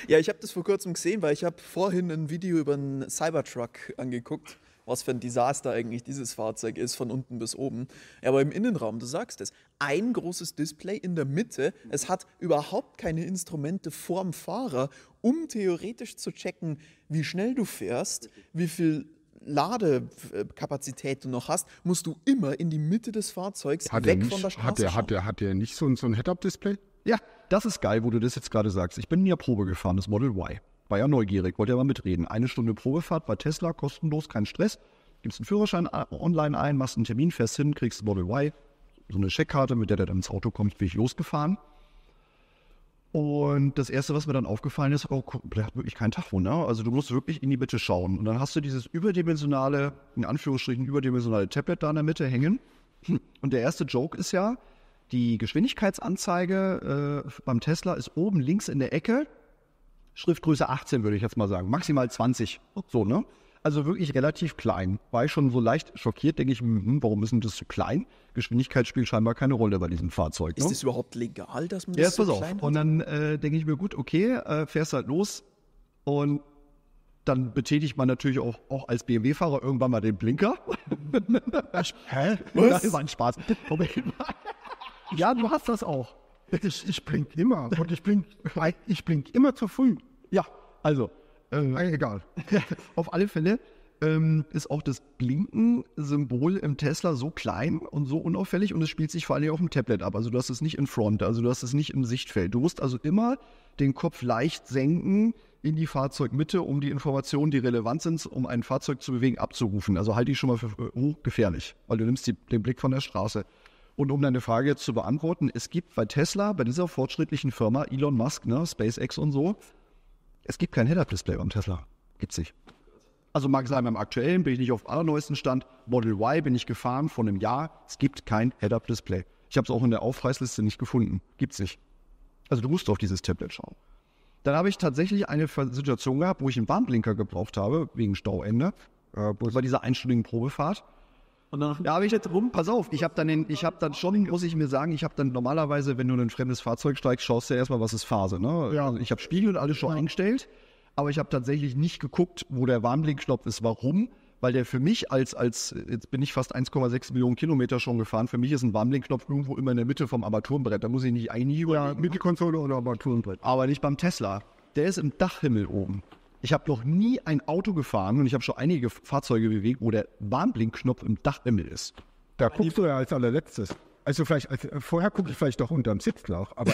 Speaker 2: ja, ich
Speaker 1: habe das vor kurzem gesehen, weil ich habe vorhin ein Video über einen Cybertruck angeguckt was für ein Desaster eigentlich dieses Fahrzeug ist, von unten bis oben. Aber im Innenraum, du sagst es, ein großes Display in der Mitte, es hat überhaupt keine Instrumente vorm Fahrer, um theoretisch zu checken, wie schnell du fährst, wie viel Ladekapazität du noch hast, musst du immer in die Mitte des Fahrzeugs hat weg nicht, von der Straße hat der,
Speaker 2: hat der,
Speaker 3: hat der nicht so, so ein Head-Up-Display? Ja, das ist geil, wo du das jetzt gerade sagst. Ich bin in der Probe gefahren, das Model Y war ja neugierig, wollte ja mal mitreden. Eine Stunde Probefahrt bei Tesla, kostenlos, kein Stress. Gibst einen Führerschein online ein, machst einen Termin, fährst hin, kriegst Model Y, so eine Checkkarte, mit der der dann ins Auto kommt, bin ich losgefahren. Und das Erste, was mir dann aufgefallen ist, oh, der hat wirklich keinen Tacho, ne? Also du musst wirklich in die Mitte schauen. Und dann hast du dieses überdimensionale, in Anführungsstrichen überdimensionale Tablet da in der Mitte hängen. Und der erste Joke ist ja, die Geschwindigkeitsanzeige äh, beim Tesla ist oben links in der Ecke Schriftgröße 18 würde ich jetzt mal sagen, maximal 20. So, ne? Also wirklich relativ klein. War ich schon so leicht schockiert, denke ich, hm, hm warum ist denn das so klein? Geschwindigkeit spielt scheinbar keine Rolle bei diesem Fahrzeug. Ne? Ist das überhaupt legal, dass man ja, das so pass auf. Hat? Und dann äh, denke ich mir, gut, okay, äh, fährst halt los und dann betätigt man natürlich auch, auch als BMW-Fahrer irgendwann mal den
Speaker 2: Blinker. Hä? Was? Nein, war ein Spaß. ja, du hast das auch. Ich, ich blink immer. Und ich blink, ich blink immer zu früh. Ja, also. Ähm, egal. Auf alle Fälle ähm, ist auch das
Speaker 3: Blinken-Symbol im Tesla so klein und so unauffällig und es spielt sich vor allem auf dem Tablet ab. Also du hast es nicht in Front, also du hast es nicht im Sichtfeld. Du musst also immer den Kopf leicht senken in die Fahrzeugmitte, um die Informationen, die relevant sind, um ein Fahrzeug zu bewegen, abzurufen. Also halte ich schon mal für äh, hochgefährlich, weil du nimmst die, den Blick von der Straße. Und um deine Frage jetzt zu beantworten, es gibt bei Tesla, bei dieser fortschrittlichen Firma, Elon Musk, ne, SpaceX und so, es gibt kein Head-Up-Display beim Tesla. Gibt's nicht. Also mag sein, beim aktuellen bin ich nicht auf allerneuesten Stand. Model Y bin ich gefahren vor einem Jahr. Es gibt kein Head-Up-Display. Ich habe es auch in der Aufpreisliste nicht gefunden. Gibt's nicht. Also du musst auf dieses Tablet schauen. Dann habe ich tatsächlich eine Situation gehabt, wo ich einen Warnblinker gebraucht habe, wegen Stauende. Äh, das war einstündigen Probefahrt. Und dann ja, aber ich hätte rum, pass auf, ich habe dann, den, ich hab dann schon, muss ich mir sagen, ich habe dann normalerweise, wenn du in ein fremdes Fahrzeug steigst, schaust du ja erstmal, was ist Phase, ne? Ja. Also ich habe Spiegel und alles schon ja. eingestellt, aber ich habe tatsächlich nicht geguckt, wo der Warnblinkknopf ist, warum, weil der für mich als, als, jetzt bin ich fast 1,6 Millionen Kilometer schon gefahren, für mich ist ein Warnblinkknopf irgendwo immer in der Mitte vom Armaturenbrett, da muss ich nicht eigentlich Ja, Mittelkonsole oder Armaturenbrett. Aber nicht beim Tesla, der ist im Dachhimmel oben. Ich habe noch nie ein Auto gefahren und ich habe schon einige Fahrzeuge bewegt, wo der Warnblinkknopf im Dachhimmel ist. Da guckst du ja als allerletztes. Also vielleicht, als, äh, vorher gucke ich vielleicht doch unterm Sitzlauch, aber.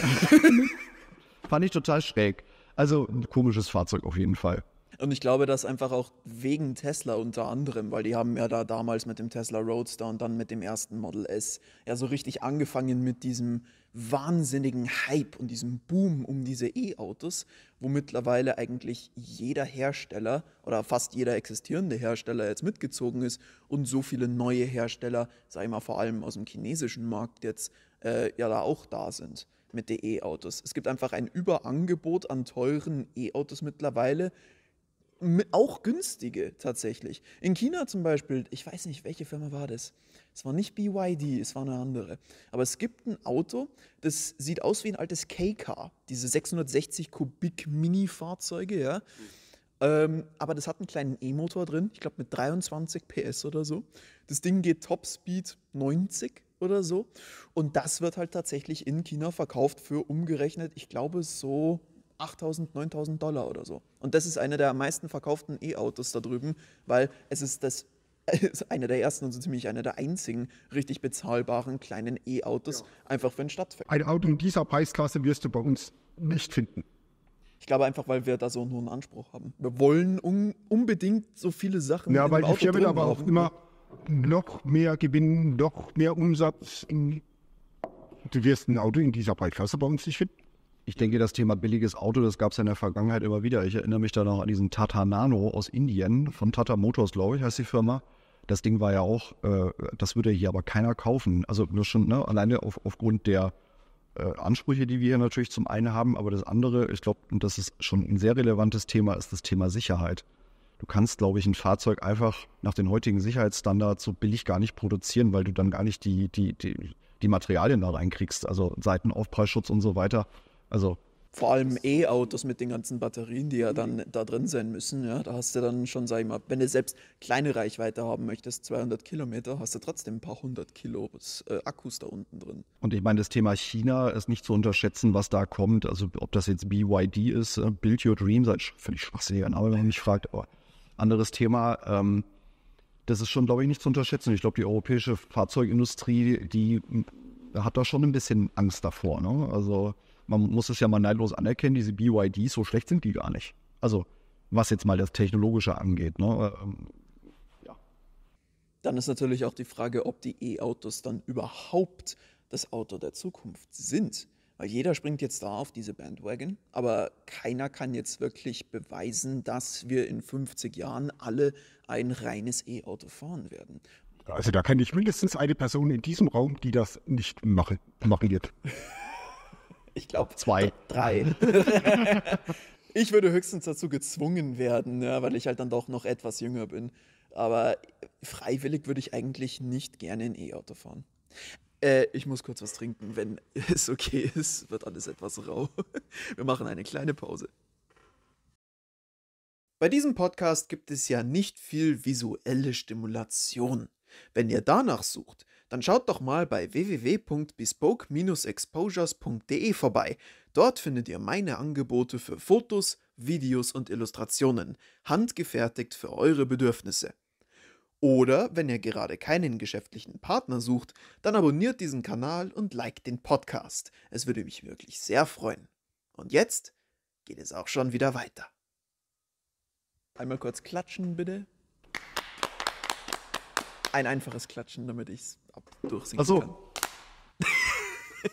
Speaker 3: Fand ich total schräg. Also ein komisches Fahrzeug auf jeden Fall.
Speaker 1: Und ich glaube, dass einfach auch wegen Tesla unter anderem, weil die haben ja da damals mit dem Tesla Roadster und dann mit dem ersten Model S ja so richtig angefangen mit diesem wahnsinnigen Hype und diesem Boom um diese E-Autos, wo mittlerweile eigentlich jeder Hersteller oder fast jeder existierende Hersteller jetzt mitgezogen ist und so viele neue Hersteller, sag ich mal vor allem aus dem chinesischen Markt jetzt, äh, ja da auch da sind mit den E-Autos. Es gibt einfach ein Überangebot an teuren E-Autos mittlerweile auch günstige tatsächlich. In China zum Beispiel, ich weiß nicht, welche Firma war das? Es war nicht BYD, es war eine andere. Aber es gibt ein Auto, das sieht aus wie ein altes K-Car, diese 660 Kubik Mini-Fahrzeuge, ja. Mhm. Ähm, aber das hat einen kleinen E-Motor drin, ich glaube mit 23 PS oder so. Das Ding geht Top Speed 90 oder so. Und das wird halt tatsächlich in China verkauft für umgerechnet, ich glaube so 8.000, 9.000 Dollar oder so. Und das ist einer der meisten verkauften E-Autos da drüben, weil es ist das ist einer der ersten und so ziemlich einer der einzigen richtig bezahlbaren kleinen E-Autos, ja. einfach für den
Speaker 2: Stadtverkehr. Ein Auto in dieser Preisklasse wirst du bei uns nicht finden.
Speaker 1: Ich glaube einfach, weil wir da so einen hohen Anspruch haben. Wir wollen un unbedingt so viele Sachen. Ja, weil ich will aber auch immer
Speaker 2: noch mehr gewinnen, noch mehr Umsatz. du wirst ein Auto in dieser Preisklasse bei uns nicht finden ich denke, das Thema billiges Auto, das gab es ja in der Vergangenheit immer
Speaker 3: wieder. Ich erinnere mich da noch an diesen Tata Nano aus Indien von Tata Motors, glaube ich, heißt die Firma. Das Ding war ja auch, äh, das würde hier aber keiner kaufen. Also nur schon ne, alleine auf, aufgrund der äh, Ansprüche, die wir hier natürlich zum einen haben, aber das andere, ich glaube, und das ist schon ein sehr relevantes Thema, ist das Thema Sicherheit. Du kannst, glaube ich, ein Fahrzeug einfach nach den heutigen Sicherheitsstandards so billig gar nicht produzieren, weil du dann gar nicht die, die, die, die Materialien da reinkriegst, also Seitenaufprallschutz und so weiter. Also.
Speaker 1: Vor allem E-Autos mit den ganzen Batterien, die ja dann da drin sein müssen. Ja, da hast du dann schon, sag ich mal, wenn du selbst kleine Reichweite haben möchtest, 200 Kilometer, hast du trotzdem ein paar hundert Kilo äh, Akkus da unten drin.
Speaker 3: Und ich meine, das Thema China ist nicht zu unterschätzen, was da kommt. Also ob das jetzt BYD ist, äh, Build Your Dream, seid völlig schwachsinniger Name, wenn man mich fragt. Aber anderes Thema. Ähm, das ist schon, glaube ich, nicht zu unterschätzen. Ich glaube, die europäische Fahrzeugindustrie, die hm, hat da schon ein bisschen Angst davor. Ne? Also man muss es ja mal neidlos anerkennen, diese BYDs, so schlecht sind die gar nicht. Also, was jetzt mal das Technologische angeht. Ne? Ähm, ja.
Speaker 1: Dann ist natürlich auch die Frage, ob die E-Autos dann überhaupt das Auto der Zukunft sind. Weil jeder springt jetzt da auf diese Bandwagon, aber keiner kann jetzt wirklich beweisen, dass wir in 50 Jahren alle ein reines E-Auto fahren
Speaker 2: werden. Also da kenne ich mindestens eine Person in diesem Raum, die das nicht mache, machen wird. Ich glaube, zwei. Äh, drei. ich würde höchstens
Speaker 1: dazu gezwungen werden, ja, weil ich halt dann doch noch etwas jünger bin. Aber freiwillig würde ich eigentlich nicht gerne ein E-Auto fahren. Äh, ich muss kurz was trinken. Wenn es okay ist, wird alles etwas rau. Wir machen eine kleine Pause. Bei diesem Podcast gibt es ja nicht viel visuelle Stimulation. Wenn ihr danach sucht, dann schaut doch mal bei www.bespoke-exposures.de vorbei. Dort findet ihr meine Angebote für Fotos, Videos und Illustrationen, handgefertigt für eure Bedürfnisse. Oder wenn ihr gerade keinen geschäftlichen Partner sucht, dann abonniert diesen Kanal und liked den Podcast. Es würde mich wirklich sehr freuen. Und jetzt geht es auch schon wieder weiter. Einmal kurz klatschen, bitte ein einfaches Klatschen, damit ich es durchsingen Ach so. kann.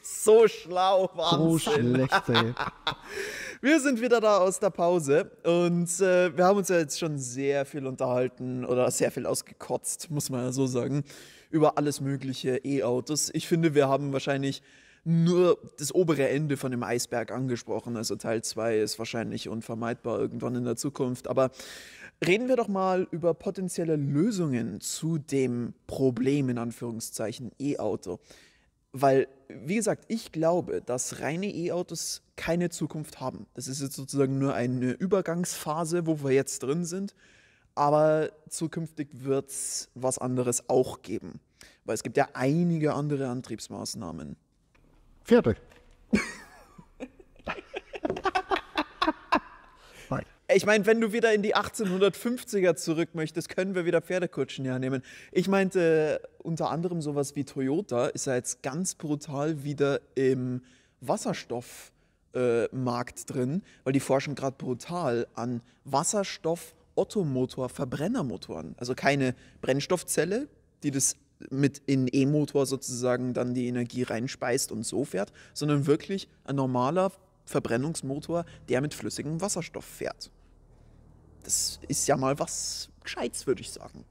Speaker 1: so schlau,
Speaker 3: Wahnsinn. So schlecht, ey.
Speaker 1: Wir sind wieder da aus der Pause und äh, wir haben uns ja jetzt schon sehr viel unterhalten oder sehr viel ausgekotzt, muss man ja so sagen, über alles mögliche E-Autos. Ich finde, wir haben wahrscheinlich nur das obere Ende von dem Eisberg angesprochen. Also Teil 2 ist wahrscheinlich unvermeidbar irgendwann in der Zukunft. Aber Reden wir doch mal über potenzielle Lösungen zu dem Problem in Anführungszeichen E-Auto. Weil, wie gesagt, ich glaube, dass reine E-Autos keine Zukunft haben. Das ist jetzt sozusagen nur eine Übergangsphase, wo wir jetzt drin sind. Aber zukünftig wird es was anderes auch geben. Weil es gibt ja einige andere Antriebsmaßnahmen.
Speaker 2: Fertig.
Speaker 1: Äh, ich meine, wenn du wieder in die 1850er zurück möchtest, können wir wieder Pferdekutschen hernehmen. Ich meinte äh, unter anderem sowas wie Toyota ist ja jetzt ganz brutal wieder im Wasserstoffmarkt äh, drin, weil die forschen gerade brutal an Wasserstoff, Ottomotor, Verbrennermotoren. Also keine Brennstoffzelle, die das mit in E-Motor sozusagen dann die Energie reinspeist und so fährt, sondern wirklich ein normaler Verbrennungsmotor, der mit flüssigem Wasserstoff fährt. Das ist ja mal was Gescheites, würde ich sagen.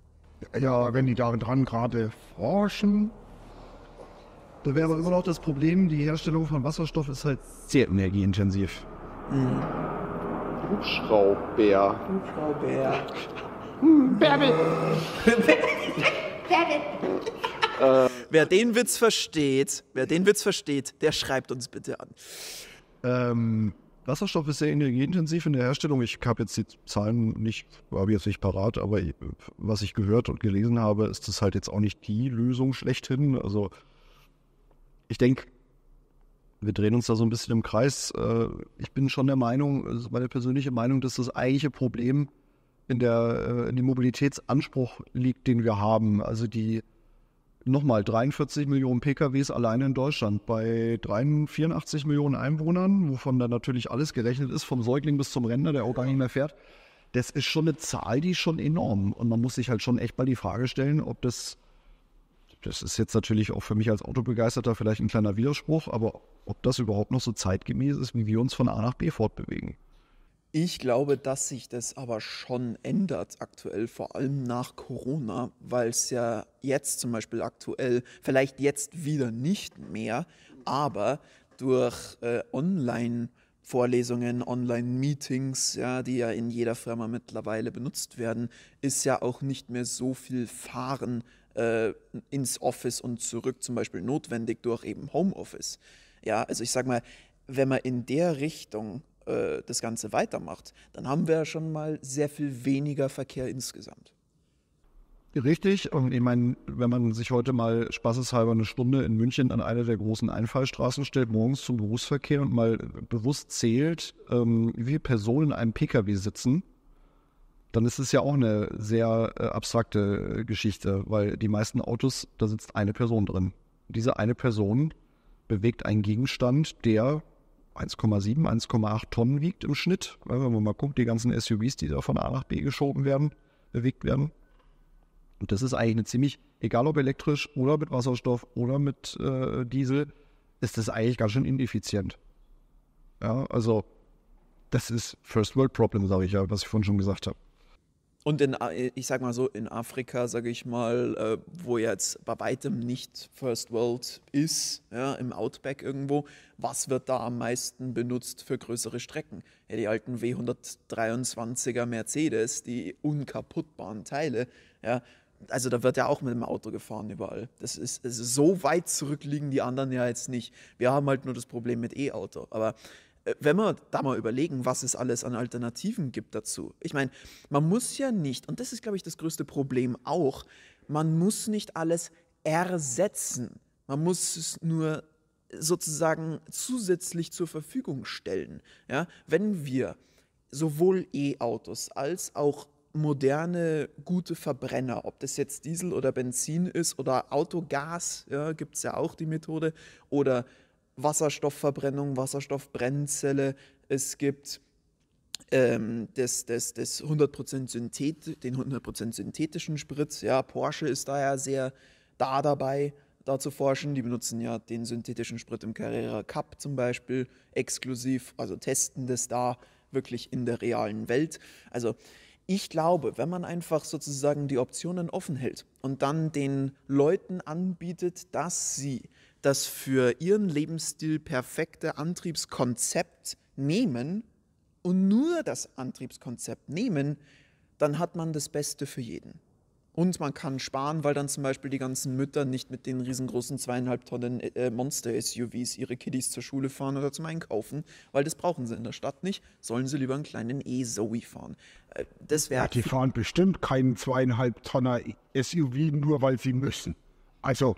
Speaker 2: Ja, wenn die daran gerade forschen, da wäre aber immer noch das Problem, die
Speaker 3: Herstellung von Wasserstoff ist halt sehr energieintensiv. Mhm. Hubschraubbär.
Speaker 1: Hubschraubbär. Bärbel. Bärbel. Wer den Witz versteht, wer den Witz versteht, der schreibt uns bitte an.
Speaker 3: Ähm, Wasserstoff ist sehr energieintensiv in der Herstellung. Ich habe jetzt die Zahlen nicht, habe jetzt nicht parat, aber was ich gehört und gelesen habe, ist das halt jetzt auch nicht die Lösung schlechthin. Also ich denke, wir drehen uns da so ein bisschen im Kreis. Äh, ich bin schon der Meinung, das also ist meine persönliche Meinung, dass das eigentliche Problem in der äh, in dem Mobilitätsanspruch liegt, den wir haben. Also die nochmal 43 Millionen PKWs allein in Deutschland bei 83 Millionen Einwohnern, wovon dann natürlich alles gerechnet ist, vom Säugling bis zum Rentner, der auch gar nicht mehr fährt. Das ist schon eine Zahl, die ist schon enorm. Und man muss sich halt schon echt mal die Frage stellen, ob das, das ist jetzt natürlich auch für mich als Autobegeisterter vielleicht ein kleiner Widerspruch, aber ob das überhaupt noch so zeitgemäß ist, wie wir uns von A nach B fortbewegen.
Speaker 1: Ich glaube, dass sich das aber schon ändert aktuell, vor allem nach Corona, weil es ja jetzt zum Beispiel aktuell, vielleicht jetzt wieder nicht mehr, aber durch äh, Online-Vorlesungen, Online-Meetings, ja, die ja in jeder Firma mittlerweile benutzt werden, ist ja auch nicht mehr so viel Fahren äh, ins Office und zurück zum Beispiel notwendig durch eben Homeoffice. Ja, also ich sag mal, wenn man in der Richtung äh, das Ganze weitermacht, dann haben wir ja schon mal sehr viel weniger Verkehr insgesamt.
Speaker 2: Richtig. Und
Speaker 3: ich meine, wenn man sich heute mal spaßeshalber eine Stunde in München an einer der großen Einfallstraßen stellt, morgens zum Berufsverkehr und mal bewusst zählt, ähm, wie viele Personen in einem Pkw sitzen, dann ist es ja auch eine sehr äh, abstrakte Geschichte, weil die meisten Autos, da sitzt eine Person drin. diese eine Person bewegt einen Gegenstand, der 1,7, 1,8 Tonnen wiegt im Schnitt. Wenn man mal guckt, die ganzen SUVs, die da von A nach B geschoben werden, bewegt werden. Und das ist eigentlich eine ziemlich, egal ob elektrisch oder mit Wasserstoff oder mit äh, Diesel, ist das eigentlich ganz schön ineffizient. Ja, also das ist First World Problem, sage ich ja, was ich vorhin schon gesagt habe
Speaker 1: und in, ich sag mal so, in Afrika, sage ich mal, äh, wo jetzt bei weitem nicht First World ist, ja, im Outback irgendwo, was wird da am meisten benutzt für größere Strecken? Ja, die alten W123er Mercedes, die unkaputtbaren Teile, ja, also da wird ja auch mit dem Auto gefahren überall. Das ist, also so weit zurück liegen die anderen ja jetzt nicht. Wir haben halt nur das Problem mit E-Auto. Aber wenn wir da mal überlegen, was es alles an Alternativen gibt dazu. Ich meine, man muss ja nicht, und das ist, glaube ich, das größte Problem auch, man muss nicht alles ersetzen. Man muss es nur sozusagen zusätzlich zur Verfügung stellen. Ja? Wenn wir sowohl E-Autos als auch moderne, gute Verbrenner, ob das jetzt Diesel oder Benzin ist oder Autogas, ja, gibt es ja auch die Methode, oder Wasserstoffverbrennung, Wasserstoffbrennzelle, es gibt ähm, das, das, das 100% Synthet, den 100% synthetischen Sprit. Ja, Porsche ist da ja sehr da dabei, da zu forschen. Die benutzen ja den synthetischen Sprit im Carrera Cup zum Beispiel exklusiv, also testen das da wirklich in der realen Welt. Also ich glaube, wenn man einfach sozusagen die Optionen offen hält und dann den Leuten anbietet, dass sie das für ihren Lebensstil perfekte Antriebskonzept nehmen und nur das Antriebskonzept nehmen, dann hat man das Beste für jeden. Und man kann sparen, weil dann zum Beispiel die ganzen Mütter nicht mit den riesengroßen zweieinhalb Tonnen äh, äh Monster-SUVs ihre Kiddies zur Schule fahren oder zum Einkaufen, weil das brauchen sie in der Stadt nicht. Sollen sie lieber einen kleinen E-Zoe
Speaker 2: fahren. Äh, das wäre. Ja, die fahren bestimmt keinen zweieinhalb Tonner SUV, nur weil sie müssen. Also,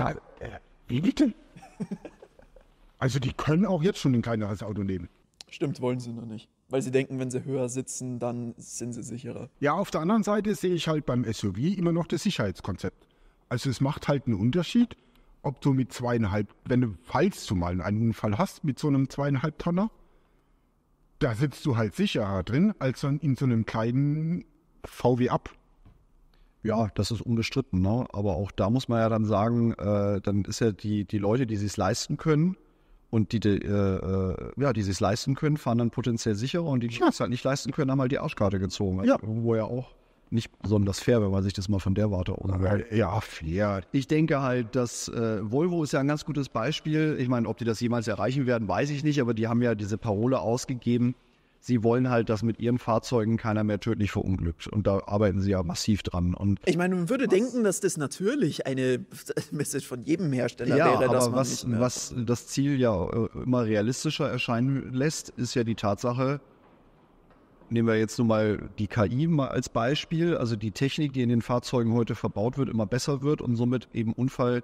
Speaker 2: da, äh, wie bitte? also die können auch jetzt schon ein kleineres Auto nehmen.
Speaker 1: Stimmt, wollen sie noch nicht. Weil sie denken, wenn sie höher sitzen, dann sind sie sicherer.
Speaker 2: Ja, auf der anderen Seite sehe ich halt beim SUV immer noch das Sicherheitskonzept. Also es macht halt einen Unterschied, ob du mit zweieinhalb, wenn du, falls du mal einen Unfall hast mit so einem zweieinhalb Tonner, da sitzt du halt sicherer drin, als in so einem kleinen VW up ja, das ist
Speaker 3: unbestritten, ne? aber auch da muss man ja dann sagen, äh, dann ist ja die, die Leute, die sich leisten können und die, die äh, äh ja, die sich leisten können, fahren dann potenziell sicherer und die, die ja. es halt nicht leisten können, haben halt die Arschkarte gezogen. Also ja. Irgendwo ja auch nicht besonders fair, wenn man sich das mal von der Warte aus.
Speaker 2: ja, ja,
Speaker 3: fair. Ich denke halt, dass äh, Volvo ist ja ein ganz gutes Beispiel. Ich meine, ob die das jemals erreichen werden, weiß ich nicht, aber die haben ja diese Parole ausgegeben, sie wollen halt, dass mit ihren Fahrzeugen keiner mehr tödlich verunglückt. Und da arbeiten sie ja massiv dran. Und ich meine, man würde was,
Speaker 1: denken, dass das natürlich eine Message von jedem Hersteller ja, wäre. Aber was,
Speaker 3: was das Ziel ja äh, immer realistischer erscheinen lässt, ist ja die Tatsache, nehmen wir jetzt nun mal die KI mal als Beispiel, also die Technik, die in den Fahrzeugen heute verbaut wird, immer besser wird und somit eben Unfall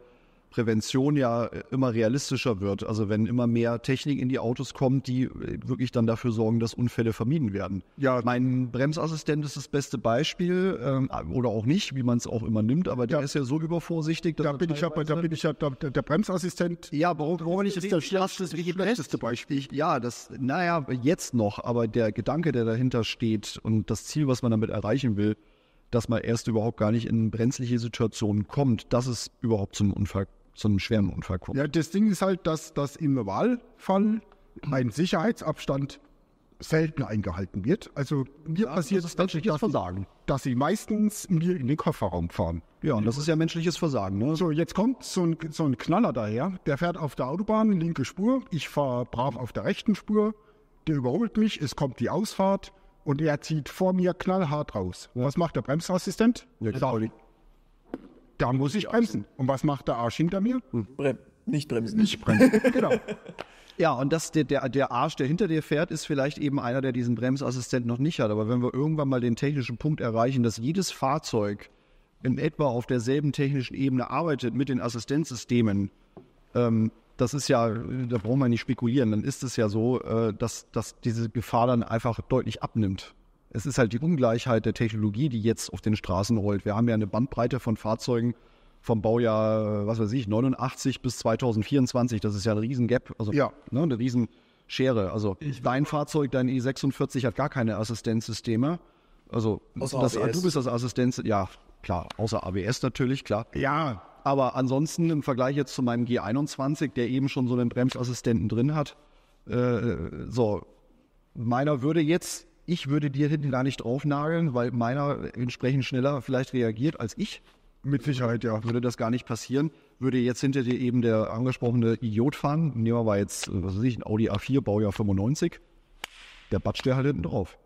Speaker 3: Prävention ja äh, immer realistischer wird. Also wenn immer mehr Technik in die Autos kommt, die äh, wirklich dann dafür sorgen, dass Unfälle vermieden werden. Ja, mein Bremsassistent ist das beste Beispiel ähm, äh, oder auch nicht, wie man es auch immer nimmt, aber der ja. ist ja so übervorsichtig. Da bin, ja, da bin ich ja, da, der Bremsassistent. Ja, warum, warum nicht? Ist der schlechteste, schlechteste Beispiel. Ich, ja, das, naja, jetzt noch, aber der Gedanke, der dahinter steht und das Ziel, was man damit erreichen will, dass man erst überhaupt gar nicht in brenzliche Situationen kommt, dass es überhaupt zum Unfall zu einem schweren Unfall kommt.
Speaker 2: Ja, das Ding ist halt, dass, dass im Normalfall ein Sicherheitsabstand selten eingehalten wird. Also mir ja, passiert das ist menschliches dass Versagen, sie, dass sie meistens mir in den Kofferraum fahren. Ja, und das ist ja menschliches Versagen. Ne? So, jetzt kommt so ein, so ein Knaller daher. Der fährt auf der Autobahn, linke Spur. Ich fahre brav auf der rechten Spur. Der überholt mich. Es kommt die Ausfahrt und er zieht vor mir knallhart raus. Ja. Was macht der Bremsassistent? Ja, genau da muss ich bremsen. Und was macht der Arsch hinter mir? Hm. Brem nicht bremsen. Nicht bremsen,
Speaker 3: genau. Ja, und das, der, der, der Arsch, der hinter dir fährt, ist vielleicht eben einer, der diesen Bremsassistent noch nicht hat. Aber wenn wir irgendwann mal den technischen Punkt erreichen, dass jedes Fahrzeug in etwa auf derselben technischen Ebene arbeitet mit den Assistenzsystemen, ähm, das ist ja, da brauchen wir nicht spekulieren, dann ist es ja so, äh, dass, dass diese Gefahr dann einfach deutlich abnimmt. Es ist halt die Ungleichheit der Technologie, die jetzt auf den Straßen rollt. Wir haben ja eine Bandbreite von Fahrzeugen vom Baujahr, was weiß ich, 89 bis 2024. Das ist ja ein Riesengap, also ja. ne, eine Riesenschere. Also ich dein Fahrzeug, dein E46 hat gar keine Assistenzsysteme. Also das, ah, du bist das Assistenz, ja klar, außer ABS natürlich, klar. Ja. Aber ansonsten im Vergleich jetzt zu meinem G21, der eben schon so einen Bremsassistenten drin hat, äh, so, meiner würde jetzt ich würde dir hinten gar nicht draufnageln, weil meiner entsprechend schneller vielleicht reagiert als ich. Mit Sicherheit, ja. Würde das gar nicht passieren. Würde jetzt hinter dir eben der angesprochene Idiot fahren, nehmen wir mal jetzt, was weiß ich, ein Audi A4, Baujahr 95, der batscht dir halt hinten drauf.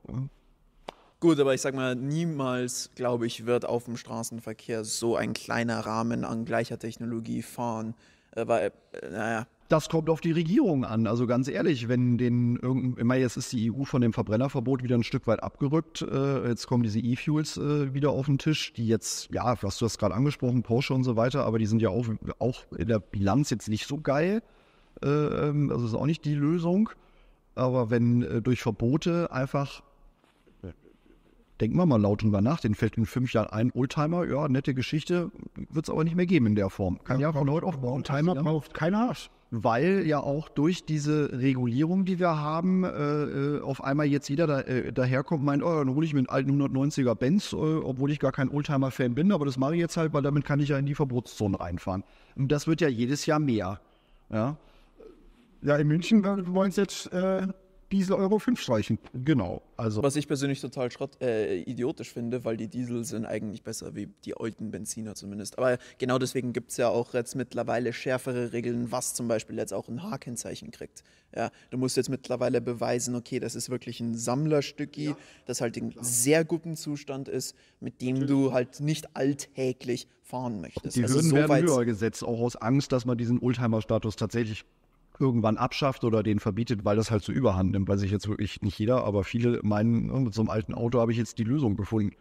Speaker 1: Gut, aber ich sag mal, niemals, glaube ich, wird auf dem Straßenverkehr so ein kleiner Rahmen an gleicher Technologie fahren. Äh, weil, äh, naja,
Speaker 3: das kommt auf die Regierung an. Also ganz ehrlich, wenn den irgendein, immer jetzt ist die EU von dem Verbrennerverbot wieder ein Stück weit abgerückt. Äh, jetzt kommen diese E-Fuels äh, wieder auf den Tisch, die jetzt, ja, hast du das gerade angesprochen, Porsche und so weiter, aber die sind ja auch, auch in der Bilanz jetzt nicht so geil. Äh, ähm, also ist auch nicht die Lösung. Aber wenn äh, durch Verbote einfach, denken wir mal laut drüber nach, den fällt in fünf Jahren ein Oldtimer, ja, nette Geschichte, wird es aber nicht mehr geben in der Form. Kann ja, ja von heute auf morgen. Oldtimer braucht kein Arsch weil ja auch durch diese Regulierung, die wir haben, äh, äh, auf einmal jetzt jeder da, äh, daherkommt und meint, oh, dann hole ich mir einen alten 190er Benz, äh, obwohl ich gar kein Oldtimer-Fan bin, aber das mache ich jetzt halt, weil damit kann ich ja in die Verbotszone reinfahren. Und das wird ja jedes Jahr mehr. Ja,
Speaker 2: ja in München äh, wollen es jetzt äh, Diesel Euro 5 streichen. Genau. Also.
Speaker 1: Was ich persönlich total Schrott, äh, idiotisch finde, weil die Diesel sind eigentlich besser wie die alten Benziner zumindest. Aber genau deswegen gibt es ja auch jetzt mittlerweile schärfere Regeln, was zum Beispiel jetzt auch ein H-Kennzeichen kriegt. Ja, du musst jetzt mittlerweile beweisen, okay, das ist wirklich ein Sammlerstücki, ja, das halt in klar. sehr gutem Zustand ist, mit dem Natürlich. du halt nicht alltäglich fahren möchtest. Die also Hürden also so werden höher
Speaker 3: gesetzt, auch aus Angst, dass man diesen Oldtimer-Status tatsächlich irgendwann abschafft oder den verbietet, weil das halt so überhand nimmt, weiß ich jetzt wirklich nicht jeder, aber viele meinen, ne, mit so einem alten Auto habe ich jetzt die Lösung gefunden.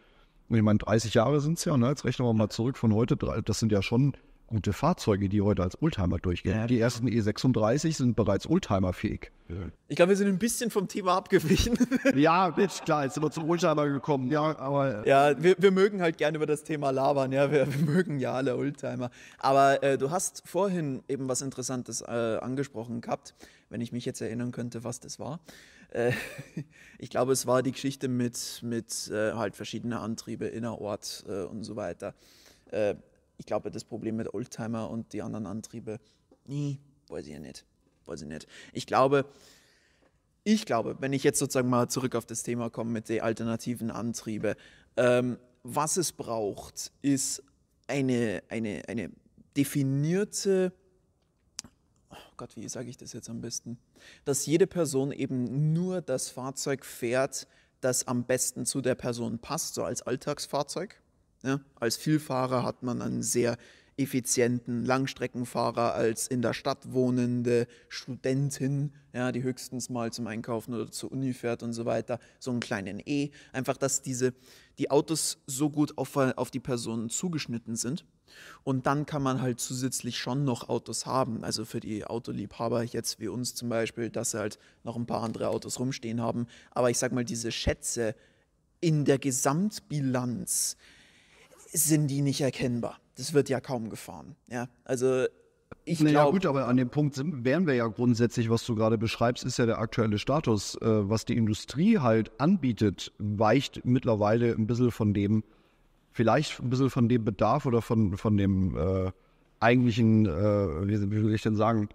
Speaker 3: Und ich meine, 30 Jahre sind es ja, ne? jetzt rechnen wir mal zurück von heute, das sind ja schon gute Fahrzeuge, die heute als Oldtimer durchgehen. Die ersten E36 sind bereits Oldtimer-fähig.
Speaker 1: Ich glaube, wir sind ein bisschen vom Thema abgewichen. ja,
Speaker 3: klar, jetzt sind wir zum Oldtimer gekommen. Ja, aber äh,
Speaker 1: ja wir, wir mögen halt gerne über das Thema labern. Ja, wir, wir mögen ja alle Oldtimer. Aber äh, du hast vorhin eben was Interessantes äh, angesprochen gehabt, wenn ich mich jetzt erinnern könnte, was das war. Äh, ich glaube, es war die Geschichte mit, mit äh, halt verschiedenen Antriebe innerorts und so weiter ich glaube, das Problem mit Oldtimer und die anderen Antriebe, nee, weiß ich ja nicht. Weiß ich nicht. Ich glaube, ich glaube, wenn ich jetzt sozusagen mal zurück auf das Thema komme mit den alternativen Antriebe, ähm, was es braucht, ist eine, eine, eine definierte, oh Gott, wie sage ich das jetzt am besten, dass jede Person eben nur das Fahrzeug fährt, das am besten zu der Person passt, so als Alltagsfahrzeug. Ja? Als Vielfahrer hat man einen sehr effizienten Langstreckenfahrer als in der Stadt wohnende Studentin, ja, die höchstens mal zum Einkaufen oder zur Uni fährt und so weiter, so einen kleinen E. Einfach, dass diese, die Autos so gut auf, auf die Personen zugeschnitten sind. Und dann kann man halt zusätzlich schon noch Autos haben. Also für die Autoliebhaber jetzt wie uns zum Beispiel, dass sie halt noch ein paar andere Autos rumstehen haben. Aber ich sag mal, diese Schätze in der Gesamtbilanz, sind die nicht erkennbar. Das wird ja kaum gefahren. Ja,
Speaker 3: also ich naja, glaub, gut, aber an dem Punkt sind, wären wir ja grundsätzlich, was du gerade beschreibst, ist ja der aktuelle Status. Äh, was die Industrie halt anbietet, weicht mittlerweile ein bisschen von dem, vielleicht ein bisschen von dem Bedarf oder von, von dem äh, eigentlichen, äh, wie, wie will ich denn sagen,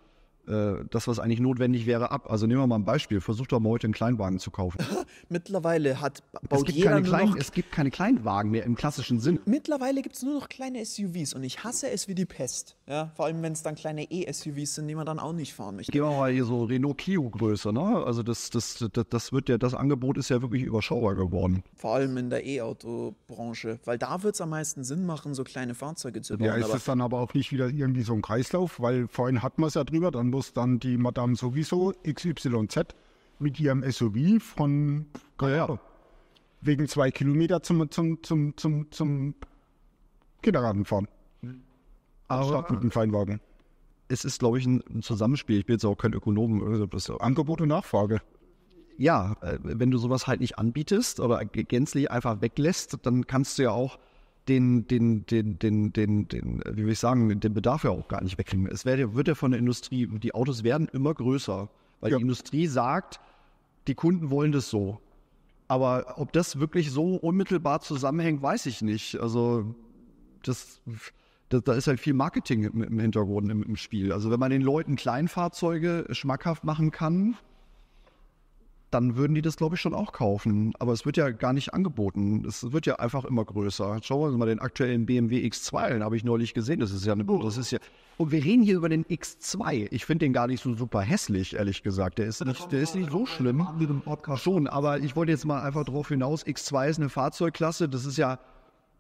Speaker 3: äh, das, was eigentlich notwendig wäre, ab. Also nehmen wir mal ein Beispiel. Versucht doch mal heute einen Kleinwagen zu kaufen.
Speaker 1: Mittlerweile
Speaker 3: hat baut es gibt jeder keine nur noch... Es gibt keine Kleinwagen mehr im klassischen Sinn.
Speaker 1: Mittlerweile gibt es nur noch kleine SUVs und ich hasse es wie die Pest. Ja? Vor allem, wenn es dann kleine E-SUVs sind, die man dann auch nicht fahren möchte.
Speaker 3: Gehen wir mal hier so Renault Clio-Größe. Ne? Also das, das, das, das, wird ja, das Angebot ist ja wirklich überschaubar
Speaker 2: geworden.
Speaker 1: Vor allem in der E-Auto-Branche, weil da wird es am meisten Sinn machen, so kleine Fahrzeuge zu bauen. Ja, ist es
Speaker 2: dann aber auch nicht wieder irgendwie so ein Kreislauf, weil vorhin hatten wir es ja drüber, dann muss dann die Madame sowieso XYZ mit ihrem SUV von, ja, wegen zwei Kilometer zum, zum, zum, zum, zum Kindergarten fahren. Aber Statt mit dem Feinwagen. Es ist, glaube ich, ein Zusammenspiel. Ich bin jetzt auch kein Ökonom. Angebot und Nachfrage
Speaker 3: ja, äh, wenn du sowas halt nicht anbietest oder gänzlich einfach weglässt, dann kannst du ja auch den, den, den, den, den, den, wie will ich sagen, den Bedarf ja auch gar nicht wegkriegen. Es wird, wird ja von der Industrie, die Autos werden immer größer, weil ja. die Industrie sagt, die Kunden wollen das so. Aber ob das wirklich so unmittelbar zusammenhängt, weiß ich nicht. Also das, das da ist halt viel Marketing im, im Hintergrund im, im Spiel. Also wenn man den Leuten Kleinfahrzeuge schmackhaft machen kann, dann würden die das, glaube ich, schon auch kaufen. Aber es wird ja gar nicht angeboten. Es wird ja einfach immer größer. Schauen wir uns mal den aktuellen BMW X2 an, habe ich neulich gesehen. Das ist ja eine, oh. das ist ja. Und wir reden hier über den X2. Ich finde den gar nicht so super hässlich, ehrlich gesagt. Der ist nicht, der ist nicht so schlimm. Schon, aber ich wollte jetzt mal einfach darauf hinaus. X2 ist eine Fahrzeugklasse. Das ist ja,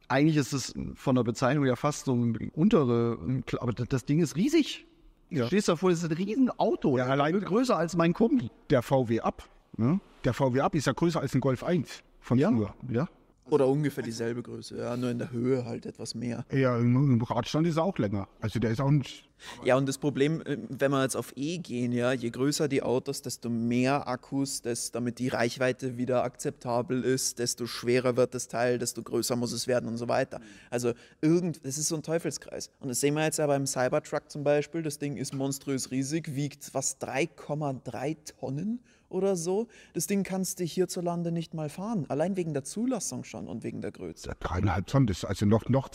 Speaker 3: eigentlich ist es von der Bezeichnung ja fast
Speaker 2: so ein untere, aber das Ding ist riesig. Ja. Stehst davor, das ist ein Riesenauto. Ja, allein größer als mein Kumpel. Der VW ab. Ne? Der VW Up ist ja größer als ein Golf 1 von ja. früher. Ja?
Speaker 1: Oder ungefähr dieselbe Größe, ja, nur in der Höhe halt etwas mehr.
Speaker 2: Ja, im Radstand ist er auch länger. Also der ist auch nicht.
Speaker 1: Ja, und das Problem, äh, wenn wir jetzt auf E gehen, ja, je größer die Autos, desto mehr Akkus, des, damit die Reichweite wieder akzeptabel ist, desto schwerer wird das Teil, desto größer muss es werden und so weiter. Also irgend, das ist so ein Teufelskreis. Und das sehen wir jetzt ja beim Cybertruck zum Beispiel. Das Ding ist monströs riesig, wiegt was 3,3 Tonnen oder so. Das Ding kannst du hierzulande nicht mal fahren. Allein wegen der Zulassung schon und wegen der Größe.
Speaker 2: dreieinhalb Tonnen, das ist also noch, noch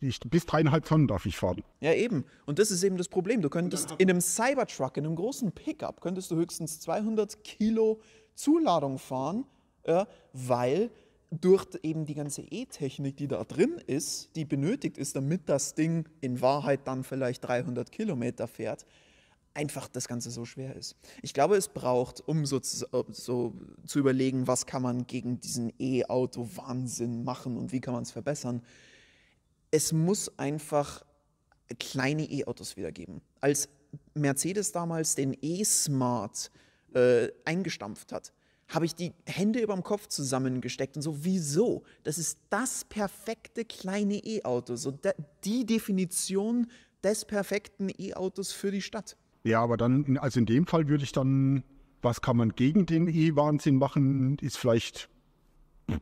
Speaker 2: ich, bis dreieinhalb Tonnen darf ich fahren.
Speaker 1: Ja, eben. Und das ist eben das Problem. Du könntest in einem Cybertruck, in einem großen Pickup, könntest du höchstens 200 Kilo Zuladung fahren, ja, weil durch eben die ganze E-Technik, die da drin ist, die benötigt ist, damit das Ding in Wahrheit dann vielleicht 300 Kilometer fährt, einfach das Ganze so schwer ist. Ich glaube, es braucht, um so zu, äh, so zu überlegen, was kann man gegen diesen E-Auto-Wahnsinn machen und wie kann man es verbessern, es muss einfach kleine E-Autos wiedergeben. Als Mercedes damals den E-Smart äh, eingestampft hat, habe ich die Hände überm Kopf zusammengesteckt und so, wieso? Das ist das perfekte kleine E-Auto, so die Definition des perfekten E-Autos für die Stadt.
Speaker 2: Ja, aber dann, also in dem Fall würde ich dann, was kann man gegen den E-Wahnsinn machen, ist vielleicht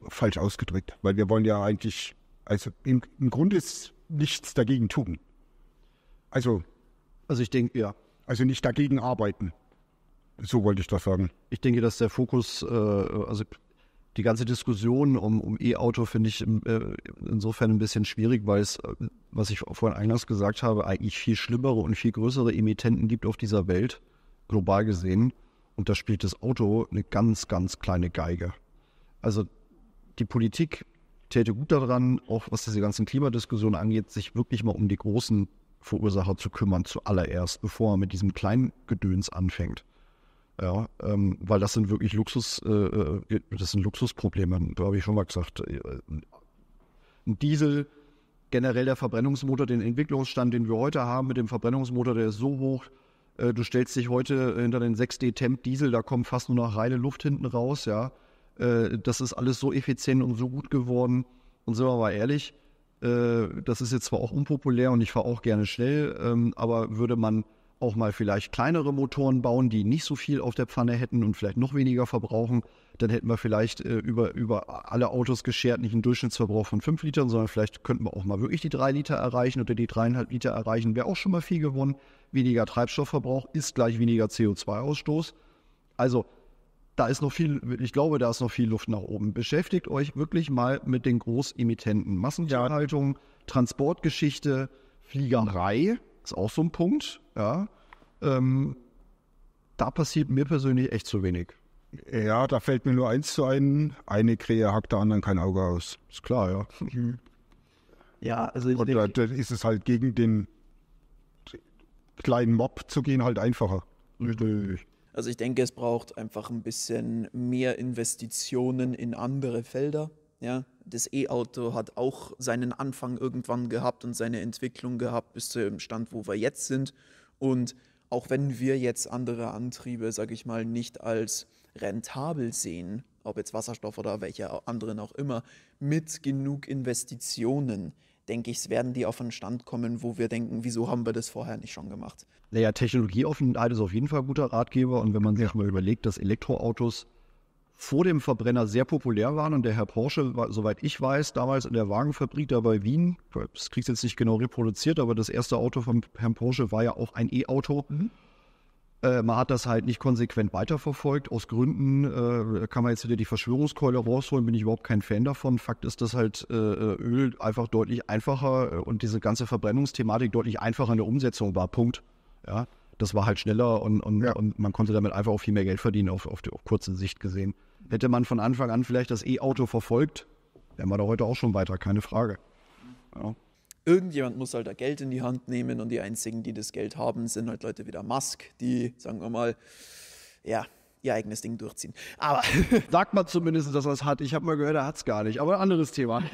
Speaker 2: falsch ausgedrückt, weil wir wollen ja eigentlich, also im, im Grunde ist nichts dagegen tun. Also. Also ich denke, ja. Also nicht dagegen arbeiten. So wollte ich das sagen. Ich denke, dass der Fokus, äh, also
Speaker 3: die ganze Diskussion um, um E-Auto finde ich ähm, äh, insofern ein bisschen schwierig, weil es, äh, was ich vorhin eingangs gesagt habe, eigentlich viel schlimmere und viel größere Emittenten gibt auf dieser Welt, global gesehen. Und da spielt das Auto eine ganz, ganz kleine Geige. Also die Politik täte gut daran, auch was diese ganzen Klimadiskussionen angeht, sich wirklich mal um die großen Verursacher zu kümmern, zuallererst, bevor man mit diesem kleinen Gedöns anfängt. Ja, ähm, weil das sind wirklich Luxus, äh, äh, das sind Luxusprobleme, habe ich schon mal gesagt. Äh, ein Diesel, generell der Verbrennungsmotor, den Entwicklungsstand, den wir heute haben mit dem Verbrennungsmotor, der ist so hoch, äh, du stellst dich heute hinter den 6D Temp Diesel, da kommt fast nur noch reine Luft hinten raus, ja. Äh, das ist alles so effizient und so gut geworden. Und sind wir mal ehrlich, äh, das ist jetzt zwar auch unpopulär und ich fahre auch gerne schnell, ähm, aber würde man auch mal vielleicht kleinere Motoren bauen, die nicht so viel auf der Pfanne hätten und vielleicht noch weniger verbrauchen. Dann hätten wir vielleicht äh, über, über alle Autos geschert nicht einen Durchschnittsverbrauch von 5 Litern, sondern vielleicht könnten wir auch mal wirklich die 3 Liter erreichen oder die 3,5 Liter erreichen. Wäre auch schon mal viel gewonnen. Weniger Treibstoffverbrauch ist gleich weniger CO2-Ausstoß. Also da ist noch viel, ich glaube, da ist noch viel Luft nach oben. Beschäftigt euch wirklich mal mit den Großemittenten. Massentierhaltung, ja. Transportgeschichte, Fliegerei. Ist auch so ein Punkt, ja. Ähm,
Speaker 2: da passiert mir persönlich echt zu wenig. Ja, da fällt mir nur eins zu ein. Eine Krähe hackt der anderen kein Auge aus. Ist klar, ja. Ja, also ich Und da, da ist es halt gegen den kleinen Mob zu gehen halt einfacher.
Speaker 1: Also ich denke, es braucht einfach ein bisschen mehr Investitionen in andere Felder. Ja, das E-Auto hat auch seinen Anfang irgendwann gehabt und seine Entwicklung gehabt bis zu dem Stand, wo wir jetzt sind. Und auch wenn wir jetzt andere Antriebe, sage ich mal, nicht als rentabel sehen, ob jetzt Wasserstoff oder welche anderen auch immer, mit genug Investitionen, denke ich, werden die auf einen Stand kommen, wo wir denken, wieso haben wir das vorher nicht schon gemacht?
Speaker 3: Naja, Technologieoffenheit ist auf jeden Fall ein guter Ratgeber. Und wenn man sich mal überlegt, dass Elektroautos vor dem Verbrenner sehr populär waren und der Herr Porsche, war, soweit ich weiß, damals in der Wagenfabrik da bei Wien, das kriegst jetzt nicht genau reproduziert, aber das erste Auto von Herrn Porsche war ja auch ein E-Auto. Mhm. Äh, man hat das halt nicht konsequent weiterverfolgt. Aus Gründen äh, kann man jetzt wieder die Verschwörungskeule rausholen, bin ich überhaupt kein Fan davon. Fakt ist, dass halt äh, Öl einfach deutlich einfacher äh, und diese ganze Verbrennungsthematik deutlich einfacher in der Umsetzung war. Punkt. Ja, das war halt schneller und, und, ja. und man konnte damit einfach auch viel mehr Geld verdienen, auf, auf, die, auf kurze Sicht gesehen. Hätte man von Anfang an vielleicht das E-Auto verfolgt, wären wir da heute auch schon weiter, keine Frage. Ja. Irgendjemand
Speaker 1: muss halt da Geld in die Hand nehmen und die einzigen, die das Geld haben, sind halt Leute wie der Musk, die, sagen wir mal, ja, ihr eigenes Ding durchziehen. Aber. Sagt man zumindest, dass er es hat. Ich habe mal gehört, er hat es gar nicht. Aber ein anderes Thema.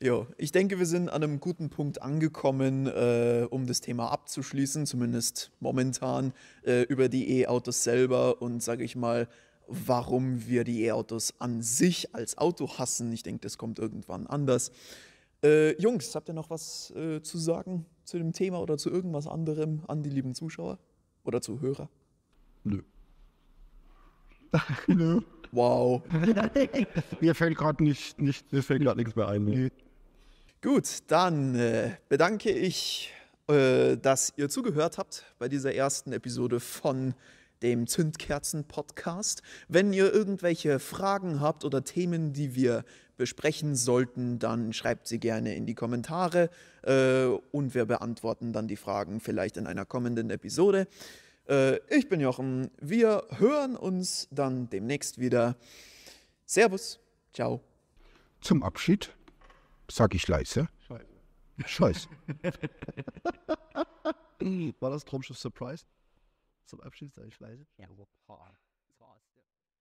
Speaker 1: Jo, ich denke, wir sind an einem guten Punkt angekommen, äh, um das Thema abzuschließen, zumindest momentan, äh, über die E-Autos selber und sage ich mal, warum wir die E-Autos an sich als Auto hassen. Ich denke, das kommt irgendwann anders. Äh, Jungs, habt ihr noch was äh, zu sagen zu dem Thema oder zu irgendwas anderem an die lieben Zuschauer oder Zuhörer?
Speaker 2: Nö. Nö. Wow. mir fällt gerade nicht, nicht, nichts mehr ein. Nee. Gut,
Speaker 1: dann äh, bedanke ich, äh, dass ihr zugehört habt bei dieser ersten Episode von dem Zündkerzen-Podcast. Wenn ihr irgendwelche Fragen habt oder Themen, die wir besprechen sollten, dann schreibt sie gerne in die Kommentare äh, und wir beantworten dann die Fragen vielleicht in einer kommenden Episode. Äh, ich bin Jochen, wir hören uns dann demnächst wieder.
Speaker 2: Servus, ciao. Zum Abschied Sag ich leise. Scheiße. Scheiße. War das Traumschiff Surprise?
Speaker 3: Zum Abschluss sage ich leise. Ja,